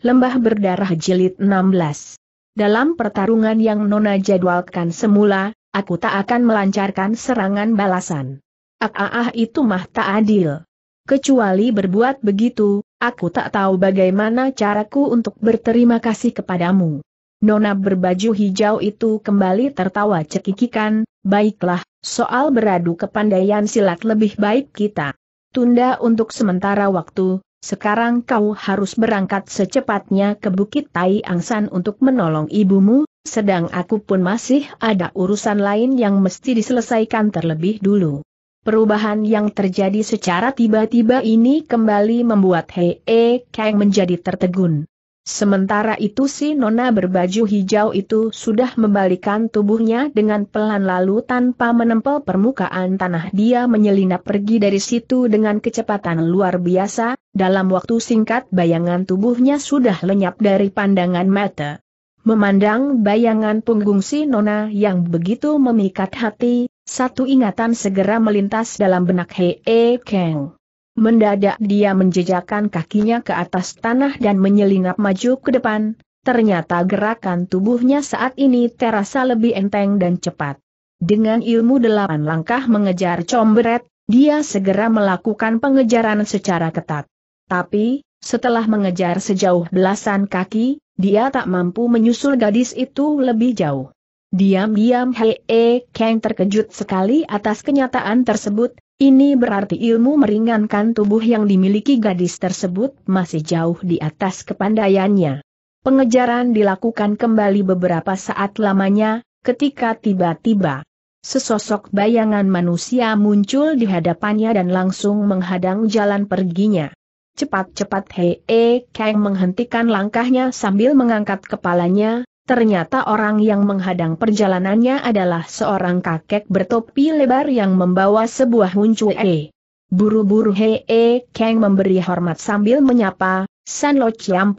Lembah Berdarah Jilid 16 Dalam pertarungan yang Nona jadwalkan semula, aku tak akan melancarkan serangan balasan. Ah, ah, ah itu mah tak adil. Kecuali berbuat begitu, aku tak tahu bagaimana caraku untuk berterima kasih kepadamu. Nona berbaju hijau itu kembali tertawa cekikikan, baiklah, soal beradu kepandaian silat lebih baik kita. Tunda untuk sementara waktu, sekarang kau harus berangkat secepatnya ke Bukit Tai Angsan untuk menolong ibumu, sedang aku pun masih ada urusan lain yang mesti diselesaikan terlebih dulu. Perubahan yang terjadi secara tiba-tiba ini kembali membuat Hei e Kang menjadi tertegun. Sementara itu si nona berbaju hijau itu sudah membalikan tubuhnya dengan pelan lalu tanpa menempel permukaan tanah dia menyelinap pergi dari situ dengan kecepatan luar biasa, dalam waktu singkat bayangan tubuhnya sudah lenyap dari pandangan mata. Memandang bayangan punggung si nona yang begitu memikat hati, satu ingatan segera melintas dalam benak Hei e Kang. Mendadak dia menjejakkan kakinya ke atas tanah dan menyelinap maju ke depan, ternyata gerakan tubuhnya saat ini terasa lebih enteng dan cepat. Dengan ilmu delapan langkah mengejar Comberet, dia segera melakukan pengejaran secara ketat. Tapi, setelah mengejar sejauh belasan kaki, dia tak mampu menyusul gadis itu lebih jauh. Diam-diam Hei -e Kang terkejut sekali atas kenyataan tersebut, ini berarti ilmu meringankan tubuh yang dimiliki gadis tersebut masih jauh di atas kepandaiannya. Pengejaran dilakukan kembali beberapa saat lamanya, ketika tiba-tiba sesosok bayangan manusia muncul di hadapannya dan langsung menghadang jalan perginya. Cepat-cepat Hei -e Kang menghentikan langkahnya sambil mengangkat kepalanya, Ternyata orang yang menghadang perjalanannya adalah seorang kakek bertopi lebar yang membawa sebuah huncue. Buru-buru Hee Kang memberi hormat sambil menyapa, San Lo Chiam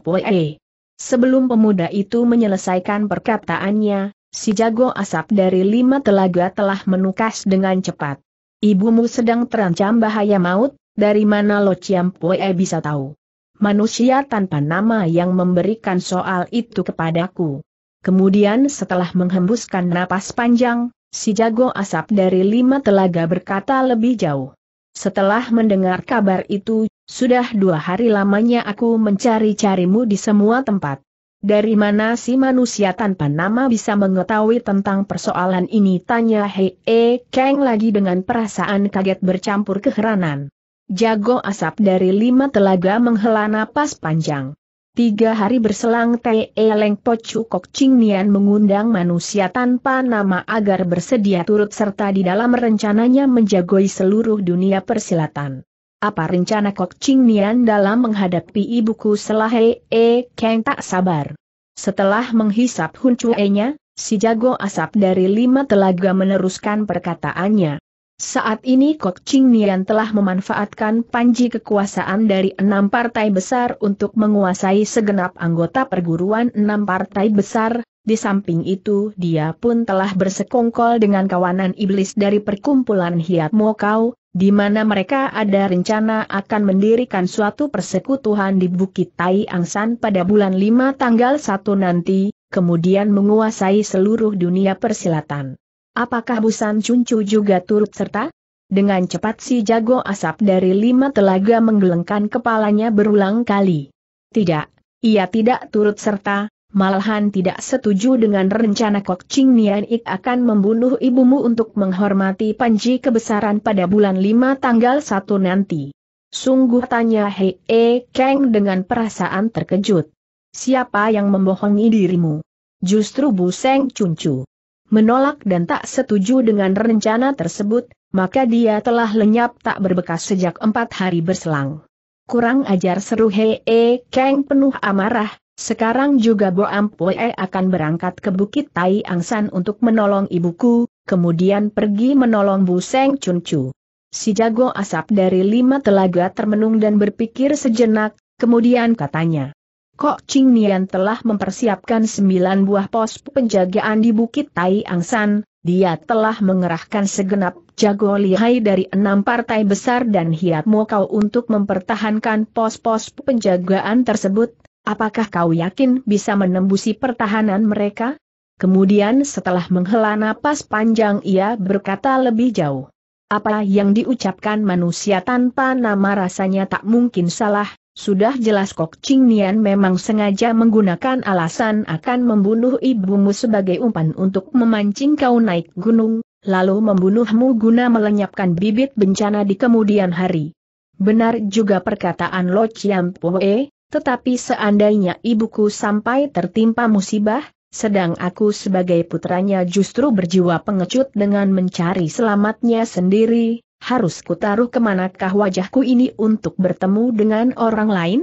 Sebelum pemuda itu menyelesaikan perkataannya, si jago asap dari lima telaga telah menukas dengan cepat. Ibumu sedang terancam bahaya maut, dari mana Lo Chiam bisa tahu? Manusia tanpa nama yang memberikan soal itu kepadaku. Kemudian setelah menghembuskan napas panjang, si jago asap dari lima telaga berkata lebih jauh. Setelah mendengar kabar itu, sudah dua hari lamanya aku mencari-carimu di semua tempat. Dari mana si manusia tanpa nama bisa mengetahui tentang persoalan ini? Tanya Hei e Kang lagi dengan perasaan kaget bercampur keheranan. Jago asap dari lima telaga menghela napas panjang. Tiga hari berselang Te Leng Po Chu Kok Ching Nian mengundang manusia tanpa nama agar bersedia turut serta di dalam rencananya menjagoi seluruh dunia persilatan. Apa rencana Kok Ching Nian dalam menghadapi ibuku selah Ee, E Kang tak sabar. Setelah menghisap Hun Chue-nya, si jago asap dari lima telaga meneruskan perkataannya. Saat ini Kok Ching Nian telah memanfaatkan panji kekuasaan dari enam partai besar untuk menguasai segenap anggota perguruan enam partai besar, di samping itu dia pun telah bersekongkol dengan kawanan iblis dari perkumpulan Hiat Mokau, di mana mereka ada rencana akan mendirikan suatu persekutuan di Bukit Tai Angsan pada bulan 5 tanggal 1 nanti, kemudian menguasai seluruh dunia persilatan. Apakah Busan Cuncu juga turut serta? Dengan cepat si jago asap dari lima telaga menggelengkan kepalanya berulang kali. Tidak, ia tidak turut serta, malahan tidak setuju dengan rencana Kok Ching Nian Ik akan membunuh ibumu untuk menghormati Panji kebesaran pada bulan lima tanggal satu nanti. Sungguh tanya Hei E Kang dengan perasaan terkejut. Siapa yang membohongi dirimu? Justru Bu Seng Cuncu menolak dan tak setuju dengan rencana tersebut, maka dia telah lenyap tak berbekas sejak empat hari berselang. Kurang ajar seru Hee keng Kang penuh amarah, sekarang juga Bo Ampue akan berangkat ke Bukit Tai Angsan untuk menolong ibuku, kemudian pergi menolong Bu Seng Chun Chu. Si jago asap dari lima telaga termenung dan berpikir sejenak, kemudian katanya. Kok Ching Nian telah mempersiapkan sembilan buah pos penjagaan di Bukit Tai Angsan, dia telah mengerahkan segenap jago lihai dari enam partai besar dan Hiat Mokau untuk mempertahankan pos-pos penjagaan tersebut, apakah kau yakin bisa menembusi pertahanan mereka? Kemudian setelah menghela napas panjang ia berkata lebih jauh. Apa yang diucapkan manusia tanpa nama rasanya tak mungkin salah, sudah jelas Kok Ching Nian memang sengaja menggunakan alasan akan membunuh ibumu sebagai umpan untuk memancing kau naik gunung, lalu membunuhmu guna melenyapkan bibit bencana di kemudian hari. Benar juga perkataan Lo Chiam Poe, tetapi seandainya ibuku sampai tertimpa musibah, sedang aku sebagai putranya justru berjiwa pengecut dengan mencari selamatnya sendiri, harus kutaruh kemanakah wajahku ini untuk bertemu dengan orang lain?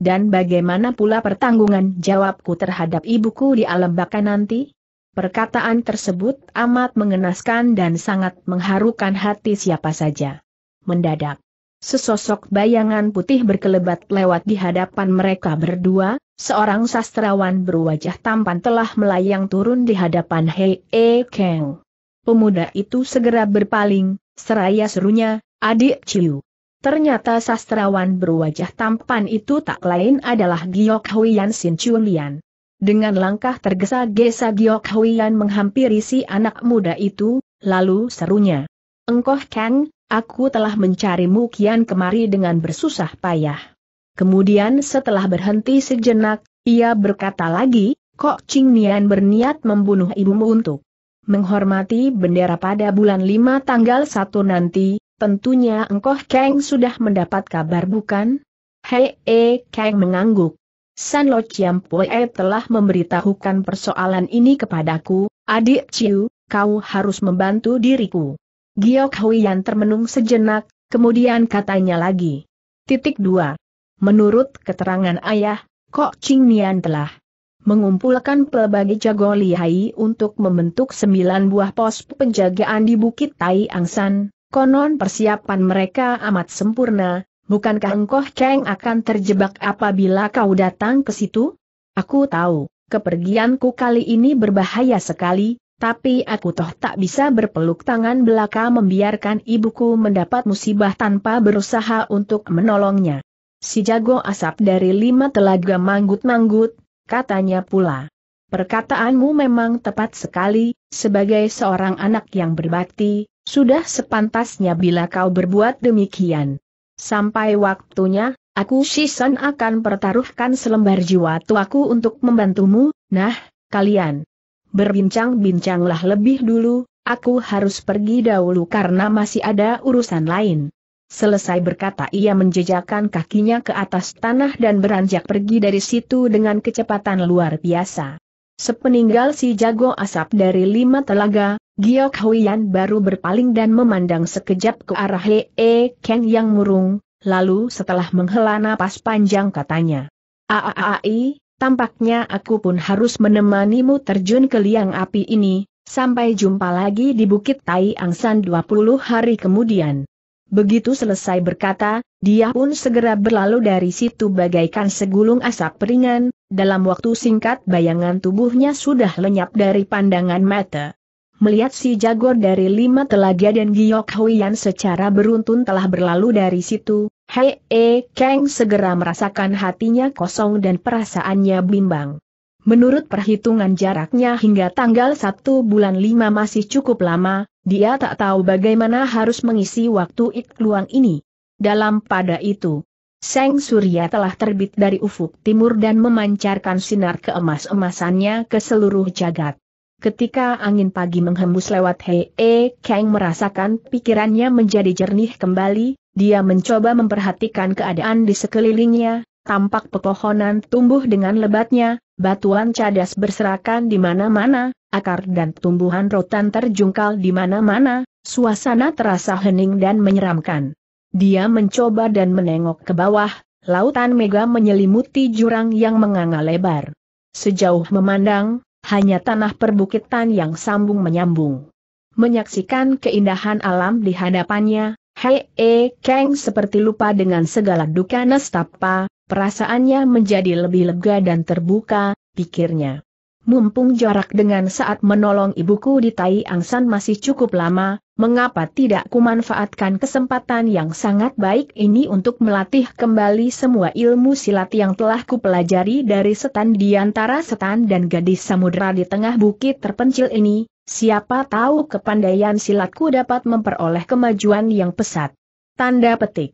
Dan bagaimana pula pertanggungan jawabku terhadap ibuku di alam baka nanti? Perkataan tersebut amat mengenaskan dan sangat mengharukan hati siapa saja. Mendadak, sesosok bayangan putih berkelebat lewat di hadapan mereka berdua, seorang sastrawan berwajah tampan telah melayang turun di hadapan Hei E Kang. Pemuda itu segera berpaling, seraya serunya, adik Ciu. Ternyata sastrawan berwajah tampan itu tak lain adalah Giok Huiyan Sin Chulian. Dengan langkah tergesa-gesa Giok Huiyan menghampiri si anak muda itu, lalu serunya. Engkoh Kang, aku telah mencarimu kian kemari dengan bersusah payah. Kemudian setelah berhenti sejenak, ia berkata lagi, Kok Ching Nian berniat membunuh ibumu untuk menghormati bendera pada bulan 5 tanggal 1 nanti, tentunya engkau Kang sudah mendapat kabar bukan? Hei, e, Kang mengangguk. San Lo Chiam Pue telah memberitahukan persoalan ini kepadaku, adik Ciu, kau harus membantu diriku. Giok Hui yang termenung sejenak, kemudian katanya lagi. Titik 2. Menurut keterangan ayah, Kok Ching Nian telah mengumpulkan pelbagai jago lihai untuk membentuk sembilan buah pos penjagaan di Bukit Tai Angsan, konon persiapan mereka amat sempurna, bukankah engkau Cheng akan terjebak apabila kau datang ke situ? Aku tahu, kepergianku kali ini berbahaya sekali, tapi aku toh tak bisa berpeluk tangan belaka membiarkan ibuku mendapat musibah tanpa berusaha untuk menolongnya. Si jago asap dari lima telaga manggut-manggut, katanya pula. Perkataanmu memang tepat sekali, sebagai seorang anak yang berbakti, sudah sepantasnya bila kau berbuat demikian. Sampai waktunya, aku Shisan akan pertaruhkan selembar jiwa tuaku untuk membantumu, nah, kalian. Berbincang-bincanglah lebih dulu, aku harus pergi dahulu karena masih ada urusan lain. Selesai berkata ia menjejakkan kakinya ke atas tanah dan beranjak pergi dari situ dengan kecepatan luar biasa. Sepeninggal si jago asap dari lima telaga, Giok Huyan baru berpaling dan memandang sekejap ke arah Hee Ken yang murung, lalu setelah menghela napas panjang katanya. Aaai, tampaknya aku pun harus menemanimu terjun ke liang api ini, sampai jumpa lagi di Bukit Tai Angsan 20 hari kemudian. Begitu selesai berkata, dia pun segera berlalu dari situ bagaikan segulung asap ringan. dalam waktu singkat bayangan tubuhnya sudah lenyap dari pandangan mata. Melihat si jagor dari lima telaga dan Giok Huian secara beruntun telah berlalu dari situ, Hei E Kang segera merasakan hatinya kosong dan perasaannya bimbang. Menurut perhitungan jaraknya hingga tanggal 1 bulan 5 masih cukup lama, dia tak tahu bagaimana harus mengisi waktu ikluang ini. Dalam pada itu, Seng Surya telah terbit dari ufuk timur dan memancarkan sinar keemas-emasannya ke seluruh jagat. Ketika angin pagi menghembus lewat Hei e, Kang merasakan pikirannya menjadi jernih kembali, dia mencoba memperhatikan keadaan di sekelilingnya, tampak pepohonan tumbuh dengan lebatnya, batuan cadas berserakan di mana-mana, akar dan tumbuhan rotan terjungkal di mana-mana, suasana terasa hening dan menyeramkan. Dia mencoba dan menengok ke bawah, lautan mega menyelimuti jurang yang menganga lebar. Sejauh memandang, hanya tanah perbukitan yang sambung menyambung. Menyaksikan keindahan alam di hadapannya, Hei e, Kang seperti lupa dengan segala duka nestapa, Perasaannya menjadi lebih lega dan terbuka, pikirnya. Mumpung jarak dengan saat menolong ibuku di Tai Angsan masih cukup lama, mengapa tidak kumanfaatkan kesempatan yang sangat baik ini untuk melatih kembali semua ilmu silat yang telah kupelajari dari setan di antara setan dan gadis samudera di tengah bukit terpencil ini, siapa tahu kepandaian silatku dapat memperoleh kemajuan yang pesat. Tanda petik.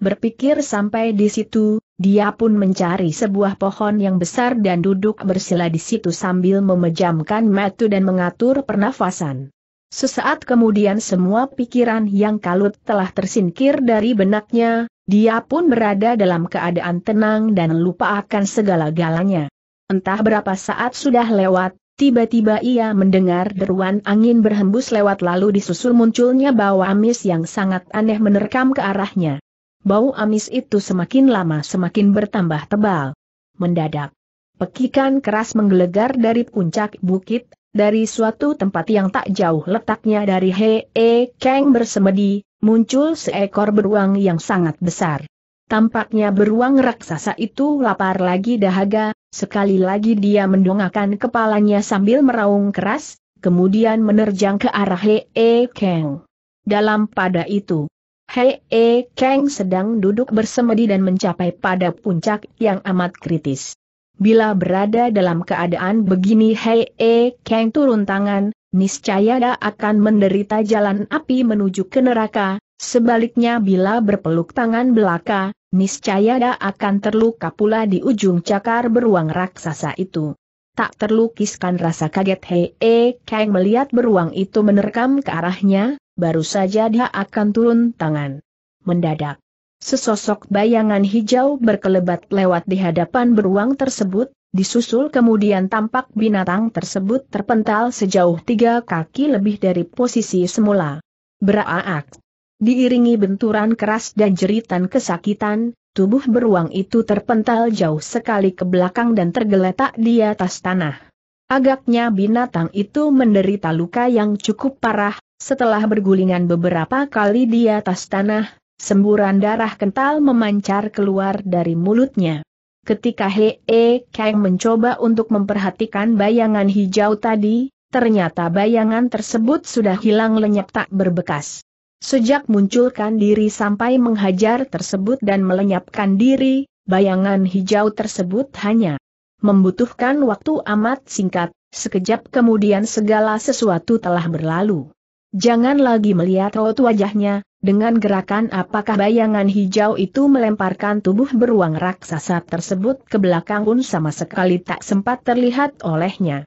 Berpikir sampai di situ, dia pun mencari sebuah pohon yang besar dan duduk bersila di situ sambil memejamkan mata dan mengatur pernafasan. Sesaat kemudian semua pikiran yang kalut telah tersingkir dari benaknya, dia pun berada dalam keadaan tenang dan lupa akan segala galanya. Entah berapa saat sudah lewat, tiba-tiba ia mendengar deruan angin berhembus lewat lalu disusul munculnya bau amis yang sangat aneh menerkam ke arahnya. Bau amis itu semakin lama semakin bertambah tebal. Mendadak. Pekikan keras menggelegar dari puncak bukit, dari suatu tempat yang tak jauh letaknya dari Hee Kang bersemedi, muncul seekor beruang yang sangat besar. Tampaknya beruang raksasa itu lapar lagi dahaga, sekali lagi dia mendongakkan kepalanya sambil meraung keras, kemudian menerjang ke arah Hee Kang. Dalam pada itu, Hei E Kang sedang duduk bersemedi dan mencapai pada puncak yang amat kritis. Bila berada dalam keadaan begini Hei E Kang turun tangan, niscaya akan menderita jalan api menuju ke neraka, sebaliknya bila berpeluk tangan belaka, niscaya akan terluka pula di ujung cakar beruang raksasa itu. Tak terlukiskan rasa kaget Hei E Kang melihat beruang itu menerkam ke arahnya, baru saja dia akan turun tangan. Mendadak. Sesosok bayangan hijau berkelebat lewat di hadapan beruang tersebut, disusul kemudian tampak binatang tersebut terpental sejauh tiga kaki lebih dari posisi semula. Beraak. Diiringi benturan keras dan jeritan kesakitan, tubuh beruang itu terpental jauh sekali ke belakang dan tergeletak di atas tanah. Agaknya binatang itu menderita luka yang cukup parah, setelah bergulingan beberapa kali di atas tanah, semburan darah kental memancar keluar dari mulutnya. Ketika Hee E Kang mencoba untuk memperhatikan bayangan hijau tadi, ternyata bayangan tersebut sudah hilang lenyap tak berbekas. Sejak munculkan diri sampai menghajar tersebut dan melenyapkan diri, bayangan hijau tersebut hanya membutuhkan waktu amat singkat, sekejap kemudian segala sesuatu telah berlalu. Jangan lagi melihat raut wajahnya, dengan gerakan apakah bayangan hijau itu melemparkan tubuh beruang raksasa tersebut ke belakang pun sama sekali tak sempat terlihat olehnya.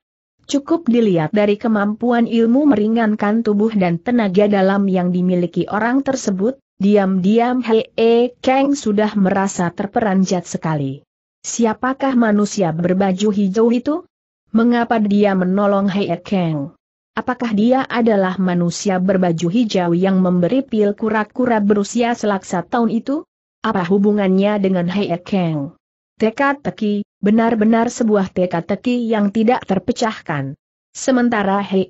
Cukup dilihat dari kemampuan ilmu meringankan tubuh dan tenaga dalam yang dimiliki orang tersebut, diam-diam E. Kang sudah merasa terperanjat sekali. Siapakah manusia berbaju hijau itu? Mengapa dia menolong E. Kang? Apakah dia adalah manusia berbaju hijau yang memberi pil kura-kura berusia selaksa tahun itu? Apa hubungannya dengan Hei Kang? Tekad teki, benar-benar sebuah tekad teki yang tidak terpecahkan. Sementara Hei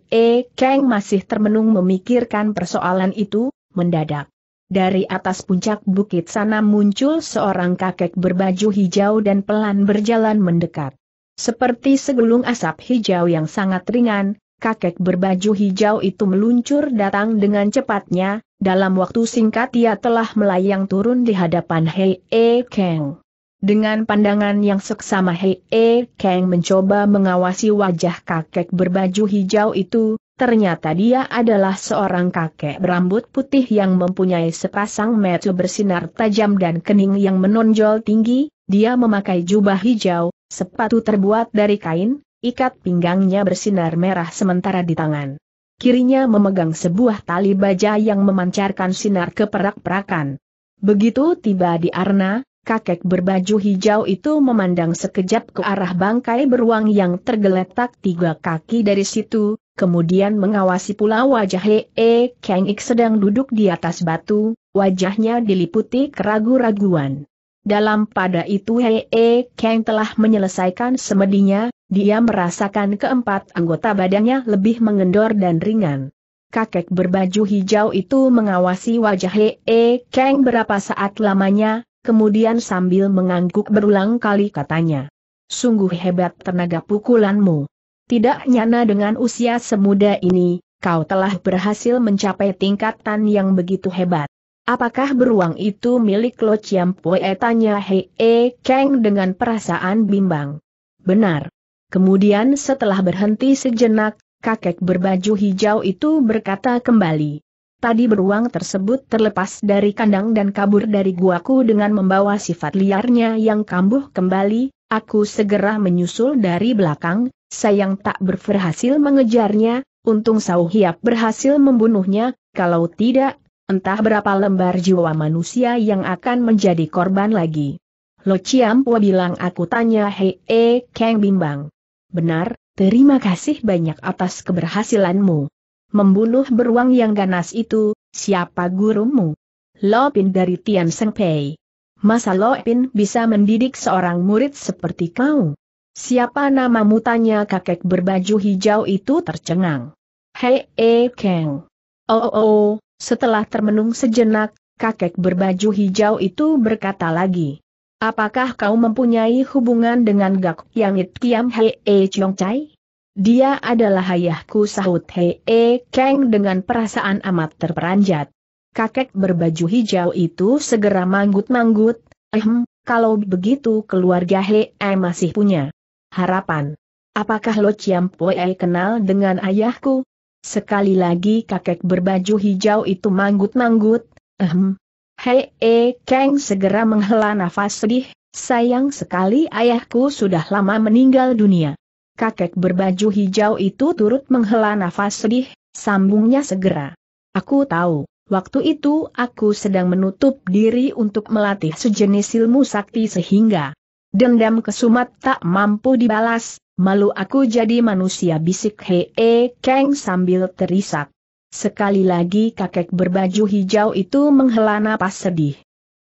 Kang masih termenung memikirkan persoalan itu, mendadak. Dari atas puncak bukit sana muncul seorang kakek berbaju hijau dan pelan berjalan mendekat. Seperti segulung asap hijau yang sangat ringan, kakek berbaju hijau itu meluncur datang dengan cepatnya, dalam waktu singkat ia telah melayang turun di hadapan Hei E Kang. Dengan pandangan yang seksama Hei E Kang mencoba mengawasi wajah kakek berbaju hijau itu, ternyata dia adalah seorang kakek berambut putih yang mempunyai sepasang mata bersinar tajam dan kening yang menonjol tinggi, dia memakai jubah hijau, sepatu terbuat dari kain, Ikat pinggangnya bersinar merah sementara di tangan. Kirinya memegang sebuah tali baja yang memancarkan sinar ke perak-perakan. Begitu tiba di Arna, kakek berbaju hijau itu memandang sekejap ke arah bangkai beruang yang tergeletak tiga kaki dari situ, kemudian mengawasi pula wajah Hee Kang Ik sedang duduk di atas batu, wajahnya diliputi keragu-raguan. Dalam pada itu Hee Kang telah menyelesaikan semedinya, dia merasakan keempat anggota badannya lebih mengendor dan ringan. Kakek berbaju hijau itu mengawasi wajah Hee Kang berapa saat lamanya, kemudian sambil mengangguk berulang kali katanya. Sungguh hebat tenaga pukulanmu. Tidak nyana dengan usia semuda ini, kau telah berhasil mencapai tingkatan yang begitu hebat. Apakah beruang itu milik Lo Chiam Pue? Tanya He e Kang dengan perasaan bimbang. Benar, Kemudian setelah berhenti sejenak, kakek berbaju hijau itu berkata kembali. Tadi beruang tersebut terlepas dari kandang dan kabur dari guaku dengan membawa sifat liarnya yang kambuh kembali, aku segera menyusul dari belakang, sayang tak berhasil mengejarnya, untung Sauhiap berhasil membunuhnya, kalau tidak, entah berapa lembar jiwa manusia yang akan menjadi korban lagi. Lo Ciampo bilang aku tanya hei -e, Kang bimbang. Benar, terima kasih banyak atas keberhasilanmu. Membunuh beruang yang ganas itu, siapa gurumu? Lopin dari Tian Seng Pei. Masa Lopin bisa mendidik seorang murid seperti kau? Siapa nama mutanya? kakek berbaju hijau itu tercengang. Hei, eh, Kang. Oh, oh, oh, setelah termenung sejenak, kakek berbaju hijau itu berkata lagi. Apakah kau mempunyai hubungan dengan Gak Yang It Kiam Hee Chong Chai? Dia adalah ayahku sahut Hee Kang dengan perasaan amat terperanjat. Kakek berbaju hijau itu segera manggut-manggut, ehm, kalau begitu keluarga Hee masih punya harapan. Apakah Lo Chiam Poe kenal dengan ayahku? Sekali lagi kakek berbaju hijau itu manggut-manggut, ehm, Hei, e, Kang segera menghela nafas sedih, sayang sekali ayahku sudah lama meninggal dunia. Kakek berbaju hijau itu turut menghela nafas sedih, sambungnya segera. Aku tahu, waktu itu aku sedang menutup diri untuk melatih sejenis ilmu sakti sehingga dendam kesumat tak mampu dibalas, malu aku jadi manusia bisik Hee eh, Kang sambil terisak. Sekali lagi kakek berbaju hijau itu menghela napas sedih.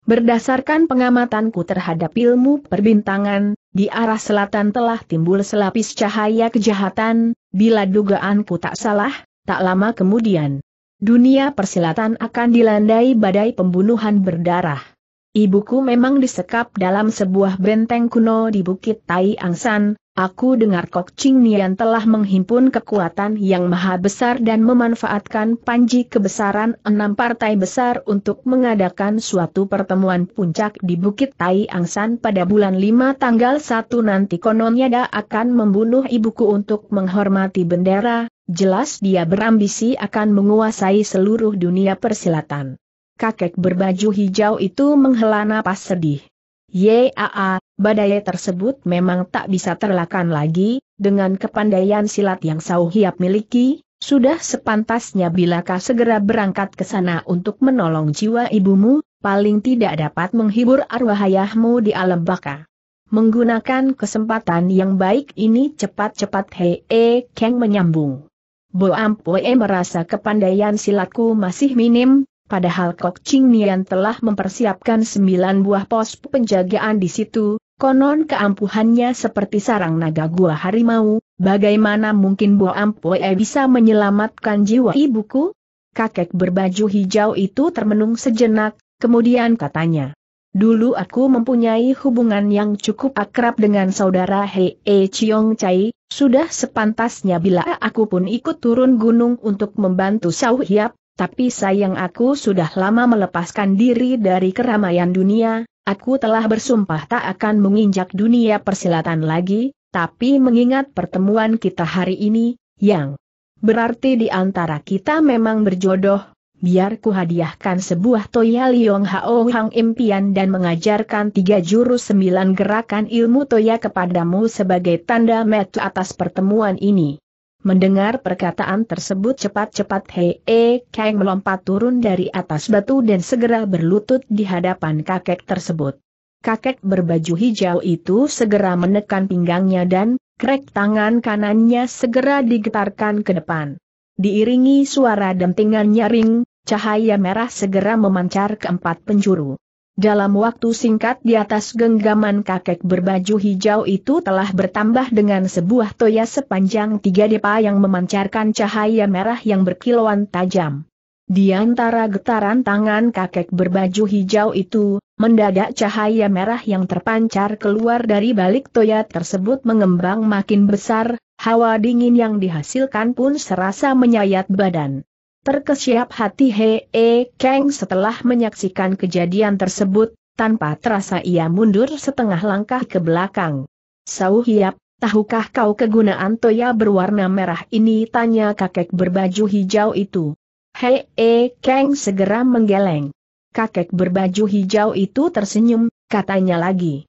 Berdasarkan pengamatanku terhadap ilmu perbintangan, di arah selatan telah timbul selapis cahaya kejahatan, bila dugaanku tak salah, tak lama kemudian. Dunia persilatan akan dilandai badai pembunuhan berdarah. Ibuku memang disekap dalam sebuah benteng kuno di Bukit Tai Angsan, aku dengar Kok Ching Nian telah menghimpun kekuatan yang maha besar dan memanfaatkan panji kebesaran enam partai besar untuk mengadakan suatu pertemuan puncak di Bukit Tai Angsan pada bulan 5 tanggal 1 nanti kononnya dia akan membunuh ibuku untuk menghormati bendera, jelas dia berambisi akan menguasai seluruh dunia persilatan kakek berbaju hijau itu menghela napas sedih. Yaa, badai tersebut memang tak bisa terlakan lagi, dengan kepandaian silat yang Sauhiap miliki, sudah sepantasnya bilakah segera berangkat ke sana untuk menolong jiwa ibumu, paling tidak dapat menghibur arwah ayahmu di alam baka. Menggunakan kesempatan yang baik ini cepat-cepat Hee Kang menyambung. Boampoe merasa kepandaian silatku masih minim, padahal Kok Ching Nian telah mempersiapkan sembilan buah pos penjagaan di situ, konon keampuhannya seperti sarang naga gua harimau, bagaimana mungkin buah Ampue bisa menyelamatkan jiwa ibuku? Kakek berbaju hijau itu termenung sejenak, kemudian katanya. Dulu aku mempunyai hubungan yang cukup akrab dengan saudara Hei e Chiong Chai, sudah sepantasnya bila aku pun ikut turun gunung untuk membantu Sau Hiap, tapi sayang aku sudah lama melepaskan diri dari keramaian dunia, aku telah bersumpah tak akan menginjak dunia persilatan lagi, tapi mengingat pertemuan kita hari ini, yang berarti di antara kita memang berjodoh, biar ku hadiahkan sebuah Toya Liong Hao Hang impian dan mengajarkan tiga jurus sembilan gerakan ilmu Toya kepadamu sebagai tanda metu atas pertemuan ini. Mendengar perkataan tersebut cepat-cepat Hei e, Kang melompat turun dari atas batu dan segera berlutut di hadapan kakek tersebut. Kakek berbaju hijau itu segera menekan pinggangnya dan, krek tangan kanannya segera digetarkan ke depan. Diiringi suara dentingan nyaring, cahaya merah segera memancar ke empat penjuru. Dalam waktu singkat di atas genggaman kakek berbaju hijau itu telah bertambah dengan sebuah toya sepanjang tiga depa yang memancarkan cahaya merah yang berkilauan tajam. Di antara getaran tangan kakek berbaju hijau itu, mendadak cahaya merah yang terpancar keluar dari balik toya tersebut mengembang makin besar, hawa dingin yang dihasilkan pun serasa menyayat badan. Terkesiap hati Hee Kang setelah menyaksikan kejadian tersebut, tanpa terasa ia mundur setengah langkah ke belakang. Sau Hiap, tahukah kau kegunaan toya berwarna merah ini? Tanya kakek berbaju hijau itu. Hee Kang segera menggeleng. Kakek berbaju hijau itu tersenyum, katanya lagi.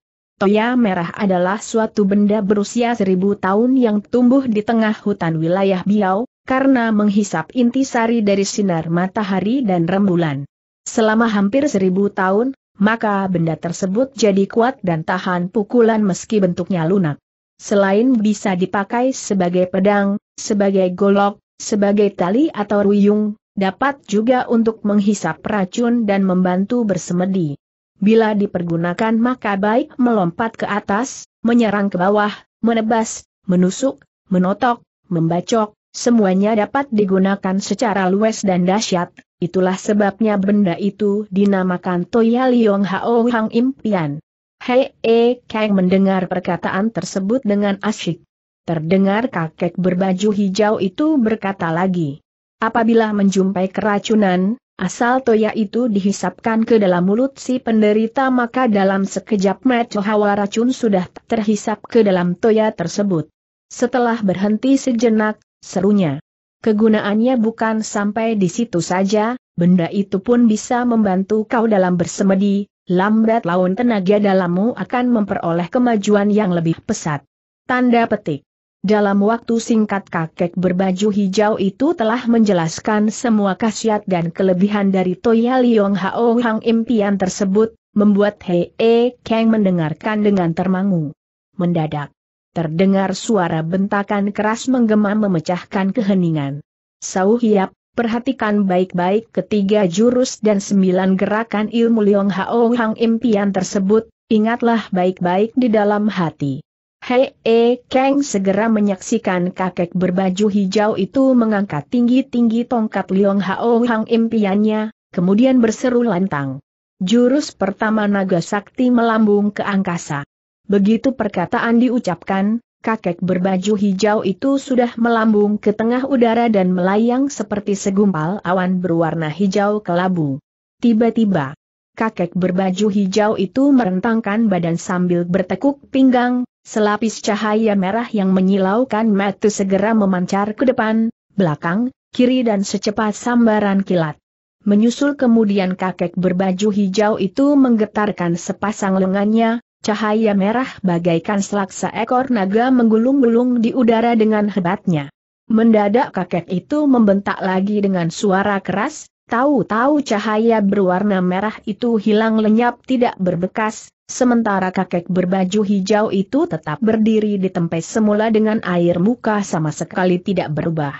Toya merah adalah suatu benda berusia seribu tahun yang tumbuh di tengah hutan wilayah Biau, karena menghisap inti sari dari sinar matahari dan rembulan. Selama hampir seribu tahun, maka benda tersebut jadi kuat dan tahan pukulan meski bentuknya lunak. Selain bisa dipakai sebagai pedang, sebagai golok, sebagai tali atau ruyung, dapat juga untuk menghisap racun dan membantu bersemedi. Bila dipergunakan maka baik melompat ke atas, menyerang ke bawah, menebas, menusuk, menotok, membacok, semuanya dapat digunakan secara luas dan dahsyat. Itulah sebabnya benda itu dinamakan Toya Liong Hao Hang Impian. Hei E Kang mendengar perkataan tersebut dengan asyik. Terdengar kakek berbaju hijau itu berkata lagi. Apabila menjumpai keracunan, Asal toya itu dihisapkan ke dalam mulut si penderita maka dalam sekejap mata hawa racun sudah terhisap ke dalam toya tersebut. Setelah berhenti sejenak, serunya. Kegunaannya bukan sampai di situ saja, benda itu pun bisa membantu kau dalam bersemedi, lambat laun tenaga dalammu akan memperoleh kemajuan yang lebih pesat. Tanda petik. Dalam waktu singkat kakek berbaju hijau itu telah menjelaskan semua khasiat dan kelebihan dari Toya Liong Hao Hang impian tersebut, membuat Hei E Kang mendengarkan dengan termangu. Mendadak, terdengar suara bentakan keras menggema memecahkan keheningan. Sau Hiap, perhatikan baik-baik ketiga jurus dan sembilan gerakan ilmu Liong Hao Hang impian tersebut, ingatlah baik-baik di dalam hati. Hei E Kang segera menyaksikan kakek berbaju hijau itu mengangkat tinggi-tinggi tongkat Liong Hao Hang impiannya, kemudian berseru lantang. Jurus pertama naga sakti melambung ke angkasa. Begitu perkataan diucapkan, kakek berbaju hijau itu sudah melambung ke tengah udara dan melayang seperti segumpal awan berwarna hijau kelabu. Tiba-tiba, kakek berbaju hijau itu merentangkan badan sambil bertekuk pinggang, Selapis cahaya merah yang menyilaukan mata segera memancar ke depan, belakang, kiri dan secepat sambaran kilat. Menyusul kemudian kakek berbaju hijau itu menggetarkan sepasang lengannya, cahaya merah bagaikan selaksa ekor naga menggulung-gulung di udara dengan hebatnya. Mendadak kakek itu membentak lagi dengan suara keras, Tahu-tahu cahaya berwarna merah itu hilang lenyap tidak berbekas, sementara kakek berbaju hijau itu tetap berdiri di tempat semula dengan air muka sama sekali tidak berubah.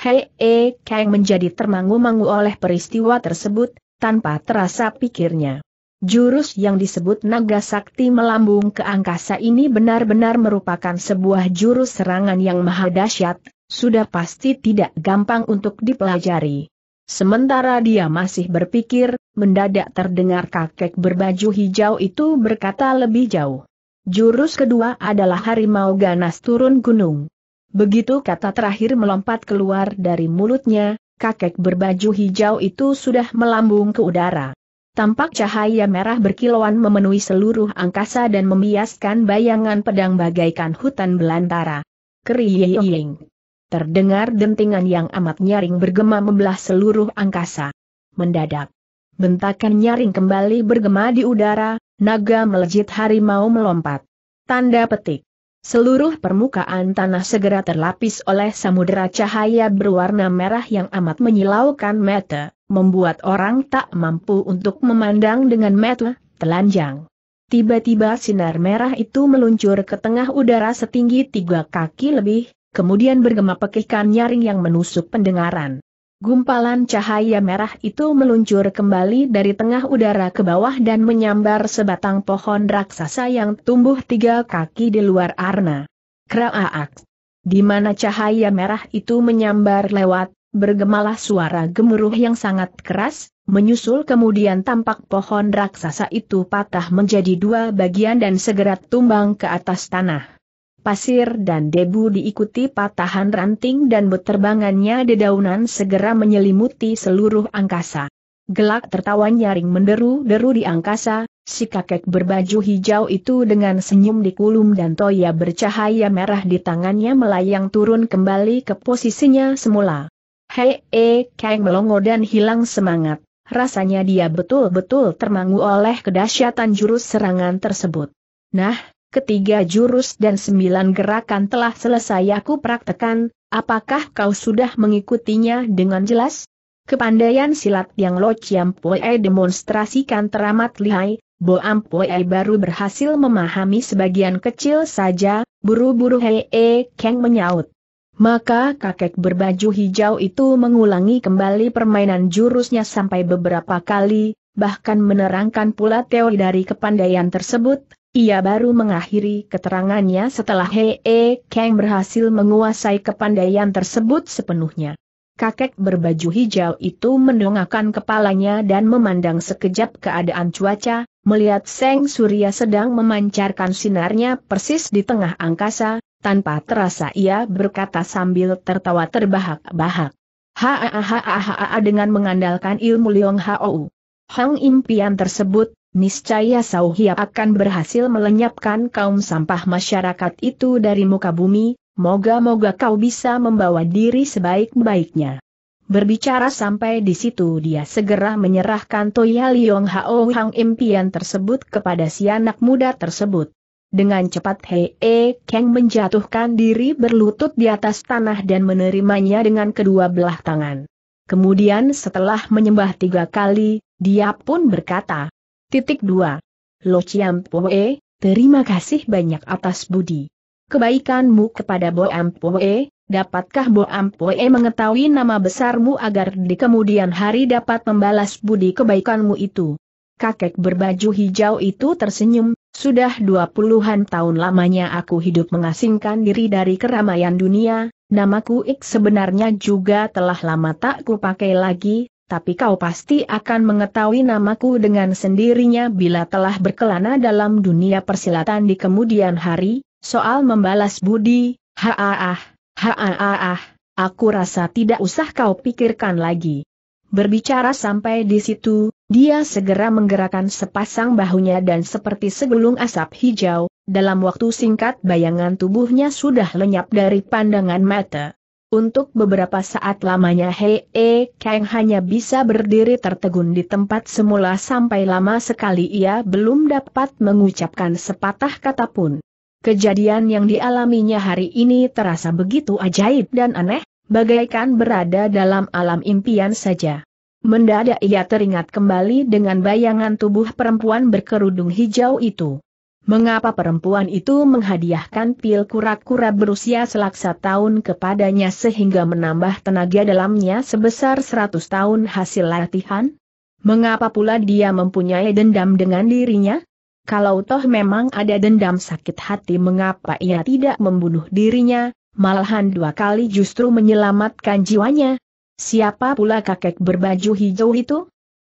Hei E Kang menjadi termangu-mangu oleh peristiwa tersebut, tanpa terasa pikirnya. Jurus yang disebut naga sakti melambung ke angkasa ini benar-benar merupakan sebuah jurus serangan yang maha dahsyat, sudah pasti tidak gampang untuk dipelajari. Sementara dia masih berpikir, mendadak terdengar kakek berbaju hijau itu berkata lebih jauh. Jurus kedua adalah harimau ganas turun gunung. Begitu kata terakhir melompat keluar dari mulutnya, kakek berbaju hijau itu sudah melambung ke udara. Tampak cahaya merah berkilauan memenuhi seluruh angkasa dan membiaskan bayangan pedang bagaikan hutan belantara. Kriyeying. Terdengar dentingan yang amat nyaring bergema membelah seluruh angkasa. Mendadak. Bentakan nyaring kembali bergema di udara, naga melejit harimau melompat. Tanda petik. Seluruh permukaan tanah segera terlapis oleh samudera cahaya berwarna merah yang amat menyilaukan mata, membuat orang tak mampu untuk memandang dengan mata telanjang. Tiba-tiba sinar merah itu meluncur ke tengah udara setinggi tiga kaki lebih, kemudian bergema pekikan nyaring yang menusuk pendengaran. Gumpalan cahaya merah itu meluncur kembali dari tengah udara ke bawah dan menyambar sebatang pohon raksasa yang tumbuh tiga kaki di luar arna. Kraaak. Di mana cahaya merah itu menyambar lewat, bergemalah suara gemuruh yang sangat keras, menyusul kemudian tampak pohon raksasa itu patah menjadi dua bagian dan segera tumbang ke atas tanah pasir dan debu diikuti patahan ranting dan beterbangannya dedaunan segera menyelimuti seluruh angkasa. Gelak tertawa nyaring menderu-deru di angkasa, si kakek berbaju hijau itu dengan senyum di kulum dan toya bercahaya merah di tangannya melayang turun kembali ke posisinya semula. Hei, eh, Kang melongo dan hilang semangat. Rasanya dia betul-betul termangu oleh kedahsyatan jurus serangan tersebut. Nah, ketiga jurus dan sembilan gerakan telah selesai aku praktekan, apakah kau sudah mengikutinya dengan jelas? Kepandaian silat yang Lo Chiam Pue demonstrasikan teramat lihai, Bo Ampue baru berhasil memahami sebagian kecil saja, buru-buru Hei E Kang menyaut. Maka kakek berbaju hijau itu mengulangi kembali permainan jurusnya sampai beberapa kali, bahkan menerangkan pula teori dari kepandaian tersebut, ia baru mengakhiri keterangannya setelah Hee E. Kang berhasil menguasai kepandaian tersebut sepenuhnya. Kakek berbaju hijau itu mendongakkan kepalanya dan memandang sekejap keadaan cuaca, melihat Seng Surya sedang memancarkan sinarnya persis di tengah angkasa, tanpa terasa ia berkata sambil tertawa terbahak-bahak. Ha ha ha ha ha dengan mengandalkan ilmu Leong Hou. Hang impian tersebut niscaya sauhia akan berhasil melenyapkan kaum sampah masyarakat itu dari muka bumi, moga-moga kau bisa membawa diri sebaik-baiknya. Berbicara sampai di situ dia segera menyerahkan Toya Liong Hao Hang impian tersebut kepada si anak muda tersebut. Dengan cepat Hei e Kang menjatuhkan diri berlutut di atas tanah dan menerimanya dengan kedua belah tangan. Kemudian setelah menyembah tiga kali, dia pun berkata, Titik 2. Lo Chiam Poe, terima kasih banyak atas budi. Kebaikanmu kepada Bo Poe, dapatkah Bo Poe mengetahui nama besarmu agar di kemudian hari dapat membalas budi kebaikanmu itu? Kakek berbaju hijau itu tersenyum, sudah dua puluhan tahun lamanya aku hidup mengasingkan diri dari keramaian dunia, namaku X sebenarnya juga telah lama tak kupakai lagi, tapi kau pasti akan mengetahui namaku dengan sendirinya bila telah berkelana dalam dunia persilatan di kemudian hari, soal membalas budi, haaah, haaah, aku rasa tidak usah kau pikirkan lagi. Berbicara sampai di situ, dia segera menggerakkan sepasang bahunya dan seperti segelung asap hijau, dalam waktu singkat bayangan tubuhnya sudah lenyap dari pandangan mata. Untuk beberapa saat lamanya Hei e Kang hanya bisa berdiri tertegun di tempat semula sampai lama sekali ia belum dapat mengucapkan sepatah kata pun. Kejadian yang dialaminya hari ini terasa begitu ajaib dan aneh, bagaikan berada dalam alam impian saja. Mendadak ia teringat kembali dengan bayangan tubuh perempuan berkerudung hijau itu. Mengapa perempuan itu menghadiahkan pil kura-kura berusia selaksa tahun kepadanya sehingga menambah tenaga dalamnya sebesar 100 tahun hasil latihan? Mengapa pula dia mempunyai dendam dengan dirinya? Kalau toh memang ada dendam sakit hati mengapa ia tidak membunuh dirinya, malahan dua kali justru menyelamatkan jiwanya? Siapa pula kakek berbaju hijau itu?